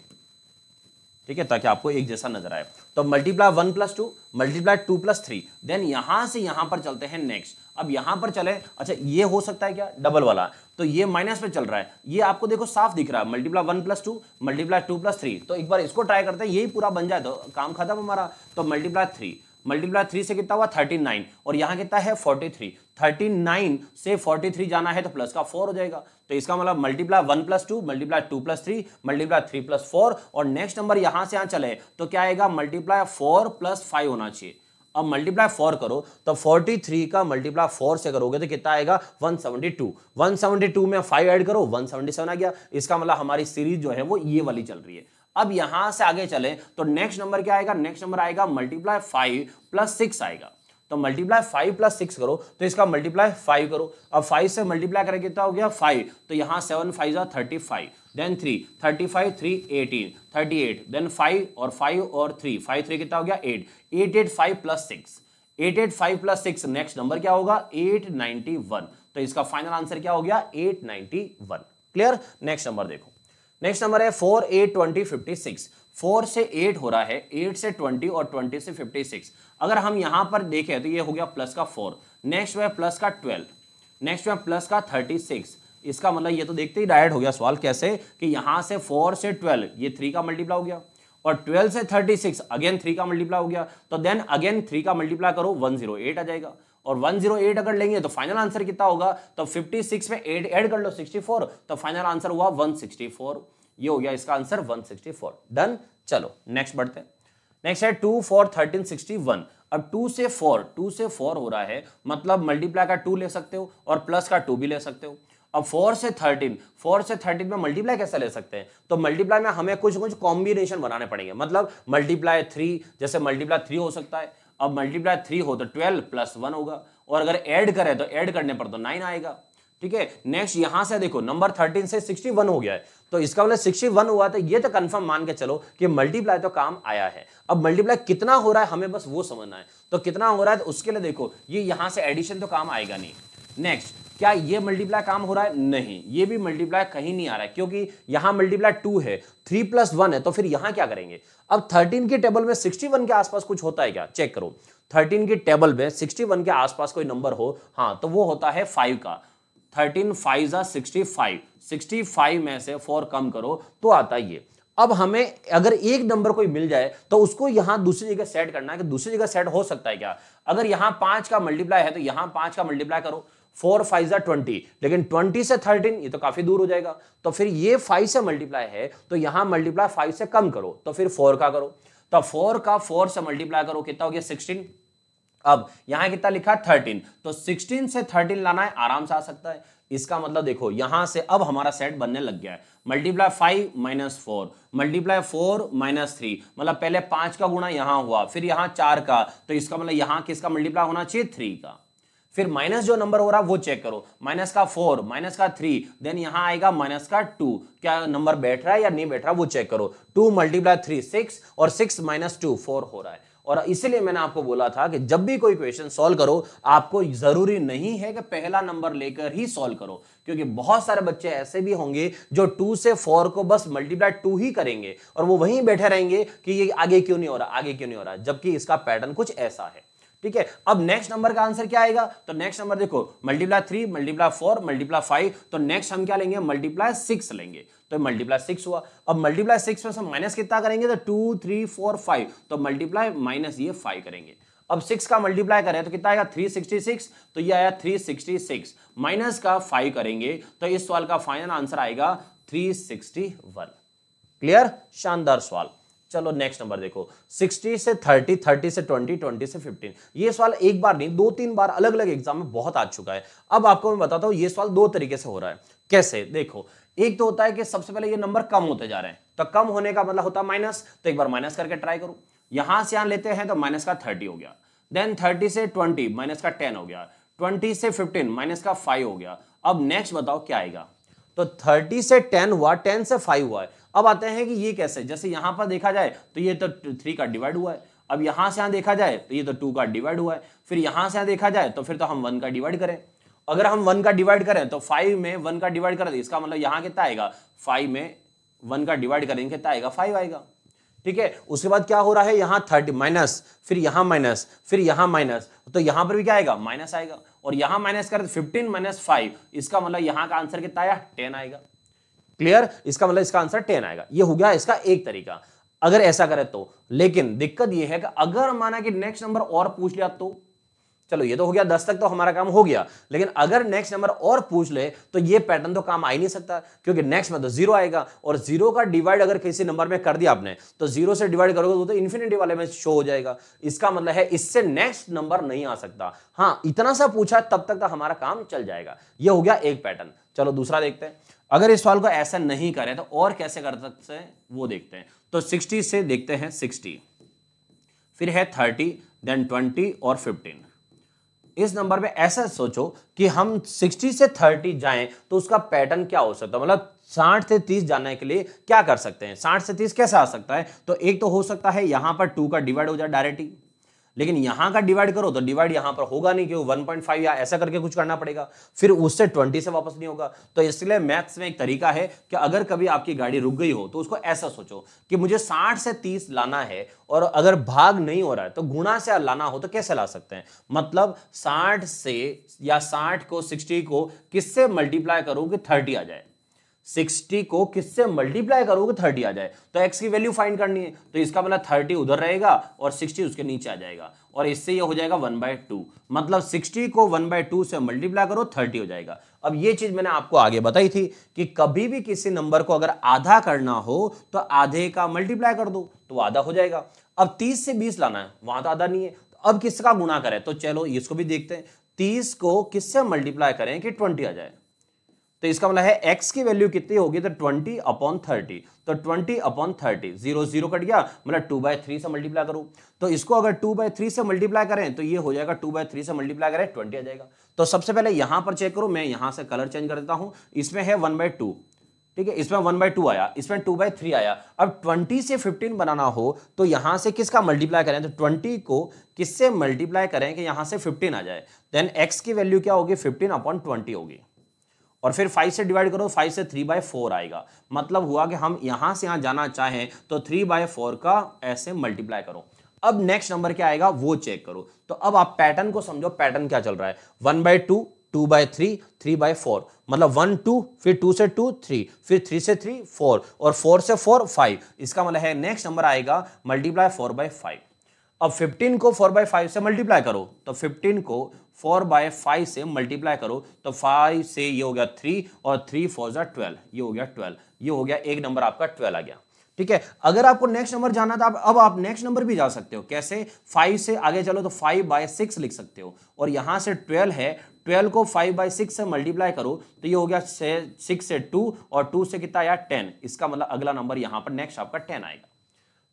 ठीक है ताकि आपको एक जैसा नजर आए तो multiply one plus two multiply two plus three then यहां से यहां पर चलते हैं नेक्स्ट अब यहां पर चले अच्छा ये हो सकता है क्या डबल वाला तो ये माइनस पे चल रहा है ये आपको देखो साफ दिख रहा है multiply one plus two multiply two plus three तो एक बार इसको ट्राई करते हैं यही पूरा बन जाए तो काम खत्म हमारा तो मल्टीप्लाई थ्री मल्टीप्लाई थ्री से कितना हुआ थर्टी नाइन और यहाँ कितना है फोर्टी थ्री थर्टी नाइन से फोर्टी थ्री जाना है तो प्लस का फोर हो जाएगा तो इसका मतलब multiply one plus two multiply two plus three multiply three plus four और नेक्स्ट नंबर यहाँ से यहाँ चले तो क्या आएगा मल्टीप्लाई फोर प्लस फाइव होना चाहिए अब मल्टीप्लाई फोर करो तो फोर्टी थ्री का मल्टीप्लाई फोर से करोगे तो कितना आएगा one seventy two one seventy two में फाइव ऐड करो वन सेवेंटी सेवन आ गया इसका मतलब हमारी सीरीज जो है वो ये वाली चल रही है अब यहां से आगे चले तो नेक्स्ट नंबर क्या आएगा नेक्स्ट नंबर आएगा मल्टीप्लाई फाइव प्लस सिक्स आएगा तो मल्टीप्लाई फाइव प्लस सिक्स करो तो इसका मल्टीप्लाई फाइव करो अब फाइव से मल्टीप्लाई करके कितना हो गया फाइव तो यहाँ seven five thirty five then three thirty five three eighteen thirty eight then five और फाइव और थ्री फाइव थ्री कितना हो गया eight eight eight five plus six eight eight five plus six next number क्या होगा eight ninety one तो इसका final answer क्या हो गया eight ninety one clear next number देखो नेक्स्ट नंबर है four eight twenty fifty six four से एट हो रहा है एट से ट्वेंटी और ट्वेंटी से फिफ्टी सिक्स अगर हम यहां पर देखें तो ये हो गया प्लस का फोर नेक्स्ट में प्लस का ट्वेल्व नेक्स्ट में प्लस का थर्टी सिक्स इसका मतलब ये तो देखते ही डायरेक्ट हो गया सवाल कैसे कि यहां से फोर से ट्वेल्व ये थ्री का मल्टीप्ला हो गया और 12 से 36 अगेन 3 का मल्टीप्ला हो गया तो देन अगेन 3 का मल्टीप्ला करो 108 आ जाएगा और 108 अगर लेंगे तो फाइनल आंसर कितना होगा तो 56 में 8 ऐड कर लो 64 तो फाइनल आंसर हुआ 164 ये हो गया इसका आंसर 164 डन चलो नेक्स्ट बढ़ते हैं नेक्स्ट है two four thirteen sixty one अब टू से फोर टू से फोर हो रहा है मतलब मल्टीप्लाई का टू ले सकते हो और प्लस का टू भी ले सकते हो अब फोर से थर्टीन फोर से थर्टीन में मल्टीप्लाई कैसे ले सकते हैं तो मल्टीप्लाई में हमें कुछ कुछ कॉम्बिनेशन बनाने पड़ेंगे मतलब मल्टीप्लाई थ्री जैसे मल्टीप्लाई थ्री हो सकता है अब मल्टीप्लाई थ्री हो तो ट्वेल्व प्लस वन होगा और अगर ऐड करें तो ऐड करने पर तो नाइन आएगा ठीक है नेक्स्ट यहां से देखो नंबर थर्टीन से सिक्सटी वन हो गया है तो इसका मतलब सिक्सटी वन हुआ तो ये तो कंफर्म मान के चलो कि मल्टीप्लाई तो काम आया है अब मल्टीप्लाई कितना हो रहा है हमें बस वो समझना है तो कितना हो रहा है तो उसके लिए देखो ये यहां से एडिशन तो काम आएगा नहीं नेक्स्ट क्या ये मल्टीप्लाई काम हो रहा है नहीं ये भी मल्टीप्लाई कहीं नहीं आ रहा है क्योंकि यहां मल्टीप्लाई टू है थ्री प्लस वन है तो फिर यहां क्या करेंगे अब थर्टीन के टेबल में सिक्सटी वन के आसपास कुछ होता है क्या चेक करो थर्टीन के टेबल में सिक्सटी वन के आसपास कोई नंबर हो हाँ तो वो होता है फाइव का थर्टीन फाइव जा सिक्सटी फाइव सिक्सटी फाइव में से फोर कम करो तो आता ये अब हमें अगर एक नंबर कोई मिल जाए तो उसको यहां दूसरी जगह सेट करना है कि दूसरी जगह सेट हो सकता है क्या अगर यहां पांच का मल्टीप्लाई है तो यहां पांच का मल्टीप्लाई करो फोर फाइव जार ट्वेंटी लेकिन ट्वेंटी से थर्टीन ये तो काफी दूर हो जाएगा तो फिर ये फाइव से मल्टीप्लाई है तो यहां मल्टीप्लाई फाइव से कम करो तो फिर फोर का करो तो फोर का फोर से मल्टीप्लाई करो कितना हो गया सिक्सटीन अब यहां कितना लिखा थर्टीन तो सिक्सटीन से थर्टीन लाना है आराम से आ सकता है इसका मतलब देखो यहां से अब हमारा सेट बनने लग गया है multiply five minus four multiply four minus three मतलब पहले पांच का गुणा यहां हुआ फिर यहां चार का तो इसका मतलब यहां किसका मल्टीप्लाई होना चाहिए थ्री का फिर माइनस जो नंबर हो रहा है वो चेक करो माइनस का फोर माइनस का थ्री देन यहां आएगा माइनस का टू क्या नंबर बैठ रहा है या नहीं बैठ रहा वो चेक करो टू मल्टीप्लाई थ्री सिक्स और सिक्स माइनस टू फोर हो रहा है और इसीलिए मैंने आपको बोला था कि जब भी कोई क्वेश्चन सॉल्व करो आपको जरूरी नहीं है कि पहला नंबर लेकर ही सॉल्व करो क्योंकि बहुत सारे बच्चे ऐसे भी होंगे जो टू से फोर को बस मल्टीप्लाई टू ही करेंगे और वो वहीं बैठे रहेंगे कि ये आगे क्यों नहीं हो रहा आगे क्यों नहीं हो रहा जबकि इसका पैटर्न कुछ ऐसा है ठीक है अब नेक्स्ट नंबर का आंसर क्या आएगा तो नेक्स्ट नंबर देखो multiply three multiply four multiply five तो नेक्स्ट हम क्या लेंगे मल्टीप्लाई सिक्स लेंगे तो मल्टीप्लाई सिक्स हुआ अब मल्टीप्लाई सिक्स में से माइनस कितना करेंगे तो टू थ्री फोर फाइव तो मल्टीप्लाई माइनस ये फाइव करेंगे अब सिक्स का मल्टीप्लाई करें तो कितना आएगा सिक्स तो ये आया थ्री सिक्सटी सिक्स माइनस का फाइव करेंगे तो इस सवाल का फाइनल आंसर आएगा थ्री सिक्सटी वन क्लियर शानदार सवाल चलो नेक्स्ट नंबर देखो 60 से 30 30 से 20 20 से 15 ये सवाल एक बार नहीं दो तीन बार अलग अलग एग्जाम में बहुत आ चुका है अब आपको मैं बताता हूं ये सवाल दो तरीके से हो रहा है कैसे देखो एक तो होता है कि सबसे पहले ये नंबर कम होते जा रहे हैं तो कम होने का मतलब होता है माइनस तो एक बार माइनस करके ट्राई करो यहां से यहां लेते हैं तो माइनस का थर्टी हो गया देन थर्टी से ट्वेंटी माइनस का टेन हो गया ट्वेंटी से फिफ्टीन माइनस का फाइव हो गया अब नेक्स्ट बताओ क्या आएगा तो थर्टी से टेन हुआ टेन से फाइव हुआ है अब आते हैं कि ये कैसे जैसे यहां पर देखा जाए तो ये तो थ्री का डिवाइड हुआ है अब यहां से यहां देखा जाए तो ये तो टू का डिवाइड हुआ है फिर यहां से यहां देखा जाए तो फिर तो हम वन का डिवाइड करें अगर हम वन का डिवाइड करें तो फाइव में वन का डिवाइड कर दें इसका मतलब यहां कितना आएगा फाइव में वन का डिवाइड करेंगे कितना आएगा फाइव आएगा ठीक है उसके बाद क्या हो रहा है यहां थर्टी माइनस फिर यहां माइनस फिर यहां माइनस तो यहां पर भी क्या आएगा माइनस आएगा और यहां माइनस कर फिफ्टीन माइनस फाइव इसका मतलब यहाँ का आंसर कितना आया टेन आएगा क्लियर इसका मतलब इसका आंसर टेन आएगा ये हो गया इसका एक तरीका अगर ऐसा करे तो लेकिन दिक्कत यह है कि अगर माना कि नेक्स्ट नंबर और पूछ लिया तो चलो ये तो हो गया दस तक तो हमारा काम हो गया लेकिन अगर नेक्स्ट नंबर और पूछ ले तो ये पैटर्न तो काम आ ही नहीं सकता क्योंकि नेक्स्ट में तो जीरो आएगा और जीरो का डिवाइड अगर किसी नंबर में कर दिया आपने तो जीरो से डिवाइड करोगे तो, तो इन्फिनिटी वाले में शो हो जाएगा इसका मतलब है इससे नेक्स्ट नंबर नहीं आ सकता हाँ इतना सा पूछा तब तक तो हमारा काम चल जाएगा यह हो गया एक पैटर्न चलो दूसरा देखते हैं अगर इस सवाल को ऐसा नहीं करें तो और कैसे कर सकते हैं वो देखते हैं तो सिक्सटी से देखते हैं सिक्सटी फिर है थर्टी देन ट्वेंटी और फिफ्टीन इस नंबर पे ऐसा सोचो कि हम 60 से 30 जाएं तो उसका पैटर्न क्या हो सकता है मतलब 60 से 30 जाने के लिए क्या कर सकते हैं 60 से 30 कैसे आ सकता है तो एक तो हो सकता है यहां पर टू का डिवाइड हो जाए डायरेक्टली लेकिन यहां का डिवाइड करो तो डिवाइड यहां पर होगा नहीं क्यों 1.5 या ऐसा करके कुछ करना पड़ेगा फिर उससे 20 से वापस नहीं होगा तो इसलिए मैथ्स में एक तरीका है कि अगर कभी आपकी गाड़ी रुक गई हो तो उसको ऐसा सोचो कि मुझे साठ से तीस लाना है और अगर भाग नहीं हो रहा है तो गुणा से लाना हो तो कैसे ला सकते हैं मतलब साठ से या साठ को सिक्सटी को किससे मल्टीप्लाई करो कि थर्टी आ जाए 60 को किससे मल्टीप्लाई करोगे 30 तो आ जाए तो x की वैल्यू फाइंड करनी है तो इसका मतलब 30 उधर रहेगा और 60 उसके नीचे आ जाएगा और इससे ये हो जाएगा 1 बाय टू मतलब 60 को 1 बाय टू से मल्टीप्लाई करो 30 हो जाएगा अब ये चीज़ मैंने आपको आगे बताई थी कि कभी भी किसी नंबर को अगर आधा करना हो तो आधे का मल्टीप्लाई कर दो तो आधा हो जाएगा अब तीस से बीस लाना है वहां तो आधा नहीं है तो अब किसका गुणा करें तो चलो इसको भी देखते हैं तीस को किससे मल्टीप्लाई करें कि ट्वेंटी आ जाए तो इसका मतलब है x की वैल्यू कितनी होगी तो 20 अपॉन थर्टी तो 20 upon thirty zero zero cut गया मतलब 2 बाय थ्री से मल्टीप्लाई करूं तो इसको अगर 2 बाय थ्री से मल्टीप्लाई करें तो ये हो जाएगा 2 बाय थ्री से मल्टीप्लाई करें 20 आ जाएगा तो सबसे पहले यहां पर चेक करूं मैं यहां से कलर चेंज कर देता हूं इसमें है वन बाय टू ठीक है इसमें वन बाय टू आया इसमें टू बाय थ्री आया अब ट्वेंटी से फिफ्टीन बनाना हो तो यहां से किसका मल्टीप्लाई करें तो ट्वेंटी को किससे मल्टीप्लाई करें कि यहां से फिफ्टीन आ जाए देन एक्स की वैल्यू क्या होगी फिफ्टीन अपॉन ट्वेंटी होगी और फिर फाइव से डिवाइड करो फाइव से थ्री बाय फोर आएगा मतलब हुआ कि हम यहां से यहां जाना चाहें तो थ्री बाय फोर का ऐसे मल्टीप्लाई करो अब नेक्स्ट नंबर क्या आएगा वो चेक करो तो अब आप पैटर्न को समझो पैटर्न क्या चल रहा है one by two two by three three by four मतलब वन टू फिर टू से टू थ्री फिर थ्री से थ्री फोर और फोर से फोर फाइव इसका मतलब है नेक्स्ट नंबर आएगा मल्टीप्लाई फोर बाय फाइव अब 15 को 4 बाई फाइव से मल्टीप्लाई करो तो 15 को फोर बाय फाइव से मल्टीप्लाई करो तो फाइव से ये हो गया थ्री और थ्री फोर जो ट्वेल्व ये हो गया ट्वेल्व ये हो गया एक नंबर आपका ट्वेल्व आ गया ठीक है अगर आपको नेक्स्ट नंबर जाना था अब आप नेक्स्ट नंबर भी जा सकते हो कैसे फाइव से आगे चलो तो फाइव बाय सिक्स लिख सकते हो और यहां से ट्वेल्व है ट्वेल्व को फाइव बाई सिक्स से मल्टीप्लाई करो तो ये हो गया सिक्स से टू और टू से कितना आया टेन इसका मतलब अगला नंबर यहां पर नेक्स्ट आपका टेन आएगा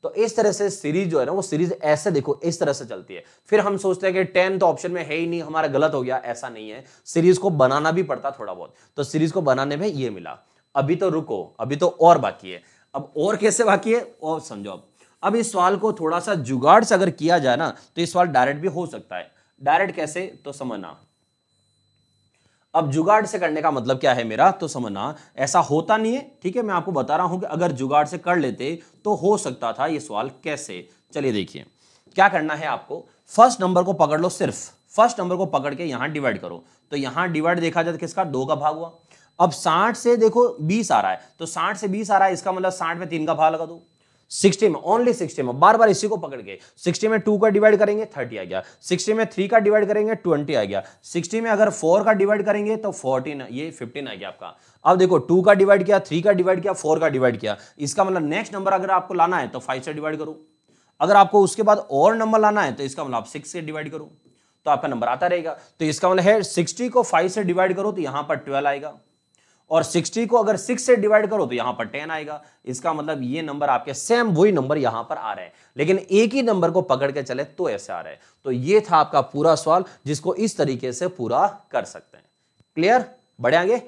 तो इस तरह से सीरीज जो है ना वो सीरीज ऐसे देखो इस तरह से चलती है फिर हम सोचते हैं कि टेंथ ऑप्शन में है ही नहीं हमारा गलत हो गया ऐसा नहीं है सीरीज को बनाना भी पड़ता थोड़ा बहुत तो सीरीज को बनाने में ये मिला अभी तो रुको अभी तो और बाकी है अब और कैसे बाकी है और समझो अब अब इस सवाल को थोड़ा सा जुगाड़ से अगर किया जाए ना तो इस सवाल डायरेक्ट भी हो सकता है डायरेक्ट कैसे तो समझना अब जुगाड़ से करने का मतलब क्या है मेरा तो समझना ऐसा होता नहीं है ठीक है मैं आपको बता रहा हूं कि अगर जुगाड़ से कर लेते तो हो सकता था ये सवाल कैसे चलिए देखिए क्या करना है आपको फर्स्ट नंबर को पकड़ लो सिर्फ फर्स्ट नंबर को पकड़ के यहां डिवाइड करो तो यहां डिवाइड देखा जाए तो किसका दो का भाग हुआ अब साठ से देखो बीस आ रहा है तो साठ से बीस आ रहा है इसका मतलब साठ में तीन का भाग लगा दो सिक्सटी में ओनली सिक्सटी में बार बार इसी को पकड़ के सिक्सटी में टू का डिवाइड करेंगे थर्टी आ गया सिक्सटी में थ्री का डिवाइड करेंगे ट्वेंटी आ गया सिक्सटी में अगर फोर का डिवाइड करेंगे तो फोर्टीन ये फिफ्टीन आ गया आपका अब देखो टू का डिवाइड किया थ्री का डिवाइड किया फोर का डिवाइड किया इसका मतलब नेक्स्ट नंबर अगर आपको लाना है तो फाइव से डिवाइड करो अगर आपको उसके बाद और नंबर लाना है तो इसका मतलब आप सिक्स से डिवाइड करो तो आपका नंबर आता रहेगा तो इसका मतलब है सिक्सटी को फाइव से डिवाइड करो तो यहां पर ट्वेल्व आएगा और 60 को अगर 6 से डिवाइड करो तो यहां पर 10 आएगा इसका मतलब ये नंबर आपके सेम वही नंबर यहां पर आ रहे हैं लेकिन एक ही नंबर को पकड़ के चले तो ऐसे आ रहे हैं तो ये था आपका पूरा सवाल जिसको इस तरीके से पूरा कर सकते हैं क्लियर बढ़े आगे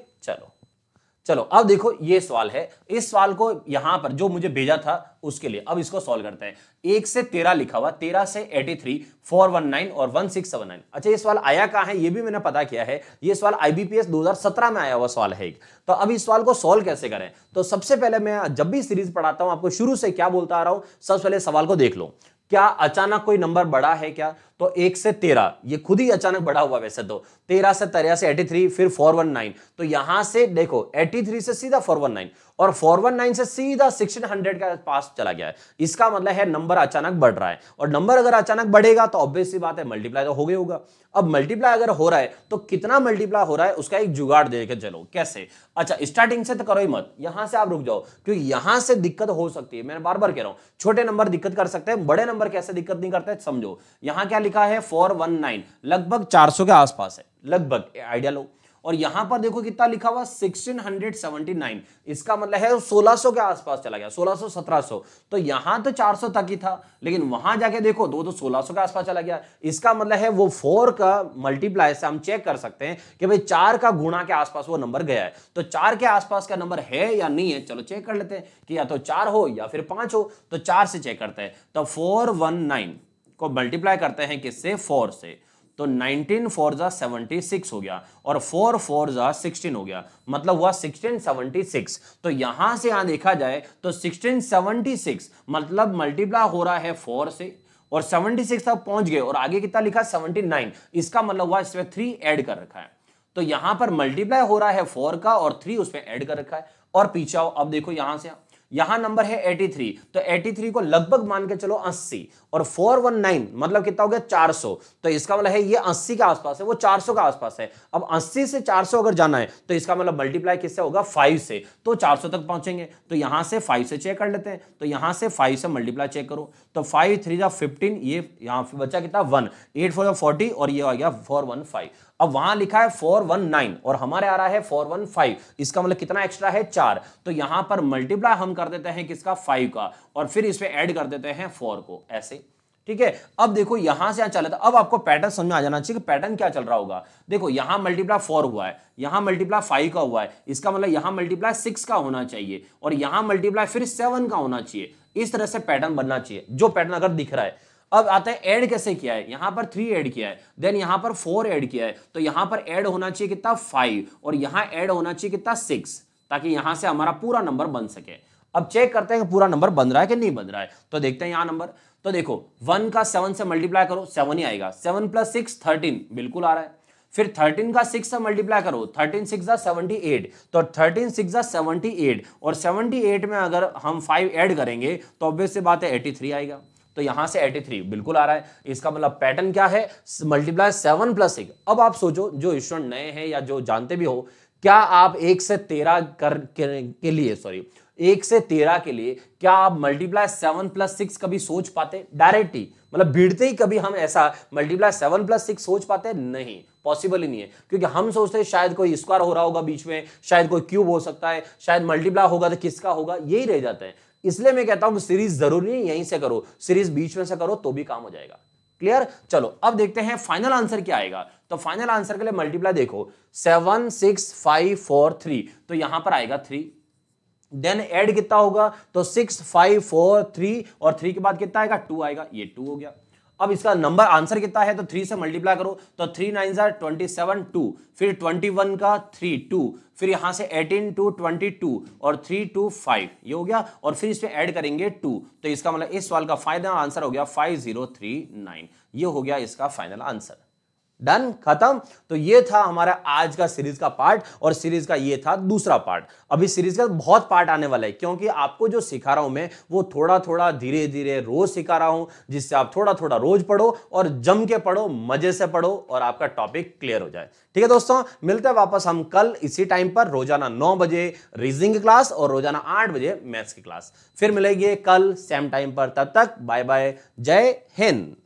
चलो अब देखो ये सवाल है इस सवाल को यहां पर जो मुझे भेजा था उसके लिए अब इसको सॉल्व करते हैं एक से तेरह लिखा हुआ तेरह से eighty three four one nine और वन सिक्स सेवन नाइन अच्छा ये सवाल आया कहा है ये भी मैंने पता किया है ये सवाल आईबीपीएस 2017 में आया हुआ सवाल है एक तो अब इस सवाल को सॉल्व कैसे करें तो सबसे पहले मैं जब भी सीरीज पढ़ाता हूं आपको शुरू से क्या बोलता आ रहा हूं सबसे पहले सवाल को देख लो क्या अचानक कोई नंबर बड़ा है क्या तो एक से तेरह ये खुद ही अचानक बढ़ा हुआ वैसे तो तेरह से तेरह से एटी थ्री फिर फोर वन नाइन तो यहां से देखो एटी थ्री से सीधा फोर वन नाइन और फोर वन नाइन से सीधा सिक्सटीन हंड्रेड का पास चला गया है इसका मतलब है नंबर अचानक बढ़ रहा है और नंबर अगर अचानक बढ़ेगा तो ऑब्वियस सी बात है मल्टीप्लाई तो हो गया होगा अब मल्टीप्लाई अगर हो रहा है तो कितना मल्टीप्लाई हो रहा है उसका एक जुगाड़ देकर चलो कैसे अच्छा स्टार्टिंग से तो करो ही मत यहां से आप रुक जाओ क्योंकि यहां से दिक्कत हो सकती है मैं बार बार कह रहा हूं छोटे नंबर दिक्कत कर सकते हैं बड़े नंबर कैसे दिक्कत नहीं करते समझो यहां क्या लिखा है फोर वन नाइन लगभग चार सौ के आसपास है लगभग आइडिया लो और यहां पर देखो कितना लिखा हुआ 1679 इसका मतलब है 1600 के आसपास चला गया 1600 1700 तो यहां तो 400 तक ही था लेकिन वहां जाके देखो दो तो 1600 के आसपास चला गया इसका मतलब है वो फोर का मल्टीप्लाई से हम चेक कर सकते हैं कि भाई चार का गुणा के आसपास वो नंबर गया है तो चार के आसपास का नंबर है या नहीं है चलो चेक कर लेते हैं कि या तो चार हो या फिर पांच हो तो चार से चेक करते हैं तो फोर वन नाइन को मल्टीप्लाई करते हैं किससे फोर से तो 19 फोर जा सेवेंटी हो गया और 4 फोर जा सिक्सटीन हो गया मतलब हुआ 1676 तो यहां से यहां देखा जाए तो 1676 मतलब मल्टीप्लाई हो रहा है 4 से और 76 तक पहुंच गए और आगे कितना लिखा 79 इसका मतलब हुआ इसमें 3 ऐड कर रखा है तो यहां पर मल्टीप्लाई हो रहा है 4 का और 3 उसमें ऐड कर रखा है और पीछे आओ अब देखो यहां से यहां नंबर है 83 तो 83 को लगभग मान के चलो 80 और 419 मतलब कितना हो गया 400 तो इसका मतलब है ये 80 के आसपास है वो 400 के आसपास है अब 80 से 400 अगर जाना है तो इसका मतलब मल्टीप्लाई किससे होगा 5 से तो 400 तक पहुंचेंगे तो यहां से 5 से चेक कर लेते हैं तो यहां से 5 से मल्टीप्लाई चेक करो तो फाइव थ्री जा फिफ्टीन ये यहाँ बच्चा कितना वन एट फोर फोर्टी और ये आ गया फोर वन फाइव अब वहां लिखा है फोर वन नाइन और हमारे आ रहा है फोर वन फाइव इसका मतलब कितना एक्स्ट्रा है चार तो यहां पर मल्टीप्लाई हम कर देते हैं किसका फाइव का और फिर इस पर ऐड कर देते हैं फोर को ऐसे ठीक है अब देखो यहां से यहां चला था अब आपको पैटर्न समझ में आ जाना चाहिए कि पैटर्न क्या चल रहा होगा देखो यहां मल्टीप्लाई फोर हुआ है यहां मल्टीप्लाई फाइव का हुआ है इसका मतलब यहां मल्टीप्लाई सिक्स का होना चाहिए और यहां मल्टीप्लाई फिर सेवन का होना चाहिए इस तरह से पैटर्न बनना चाहिए जो पैटर्न अगर दिख रहा है अब आता है ऐड कैसे किया है यहां पर थ्री ऐड किया है देन यहां पर फोर ऐड किया है तो यहां पर ऐड होना चाहिए कितना फाइव और यहां ऐड होना चाहिए कितना सिक्स ताकि यहां से हमारा पूरा नंबर बन सके अब चेक करते हैं कि पूरा नंबर बन रहा है कि नहीं बन रहा है तो देखते हैं यहां नंबर तो देखो वन का सेवन से मल्टीप्लाई करो सेवन ही आएगा सेवन प्लस सिक्स थर्टीन बिल्कुल आ रहा है फिर थर्टीन का सिक्स से मल्टीप्लाई करो थर्टीन सिक्स जा एट तो थर्टीन सिक्स जा एट और एट में अगर हम फाइव ऐड करेंगे तो ऑब्वियस से बात है एटी थ्री आएगा तो यहां से 83 बिल्कुल आ रहा है इसका मतलब पैटर्न क्या है मल्टीप्लाई सेवन प्लस एक अब आप सोचो जो स्टूडेंट नए हैं या जो जानते भी हो क्या आप एक से तेरह कर के, के लिए सॉरी एक से तेरह के लिए क्या आप मल्टीप्लाई सेवन प्लस सिक्स कभी सोच पाते डायरेक्ट ही मतलब भीड़ते ही कभी हम ऐसा मल्टीप्लाई सेवन प्लस सिक्स सोच पाते नहीं पॉसिबल ही नहीं है क्योंकि हम सोचते हैं शायद कोई स्क्वायर हो रहा होगा बीच में शायद कोई क्यूब हो सकता है शायद मल्टीप्लाई होगा तो किसका होगा यही रह जाता है इसलिए मैं कहता हूं सीरीज जरूरी नहीं यहीं से करो सीरीज बीच में से करो तो भी काम हो जाएगा क्लियर चलो अब देखते हैं फाइनल आंसर क्या आएगा तो फाइनल आंसर के लिए मल्टीप्लाई देखो seven six five four three तो यहां पर आएगा थ्री देन एड कितना होगा तो सिक्स फाइव फोर थ्री और थ्री के बाद कितना आएगा टू आएगा ये टू हो गया अब इसका नंबर आंसर कितना है तो थ्री से मल्टीप्लाई करो तो थ्री नाइन जार ट्वेंटी सेवन टू फिर ट्वेंटी वन का थ्री टू फिर यहां से एटीन टू ट्वेंटी टू और थ्री टू फाइव ये हो गया और फिर इसमें ऐड करेंगे टू तो इसका मतलब इस सवाल का फाइनल आंसर हो गया फाइव जीरो थ्री नाइन ये हो गया इसका फाइनल आंसर डन खत्म तो ये था हमारा आज का सीरीज का पार्ट और सीरीज का ये था दूसरा पार्ट अभी सीरीज का बहुत पार्ट आने वाला है क्योंकि आपको जो सिखा रहा हूं मैं वो थोड़ा थोड़ा धीरे धीरे रोज सिखा रहा हूं जिससे आप थोड़ा थोड़ा रोज पढ़ो और जम के पढ़ो मजे से पढ़ो और आपका टॉपिक क्लियर हो जाए ठीक है दोस्तों मिलते हैं वापस हम कल इसी टाइम पर रोजाना नौ बजे रीजनिंग की क्लास और रोजाना आठ बजे मैथ्स की क्लास फिर मिलेगी कल सेम टाइम पर तब तक बाय बाय जय हिंद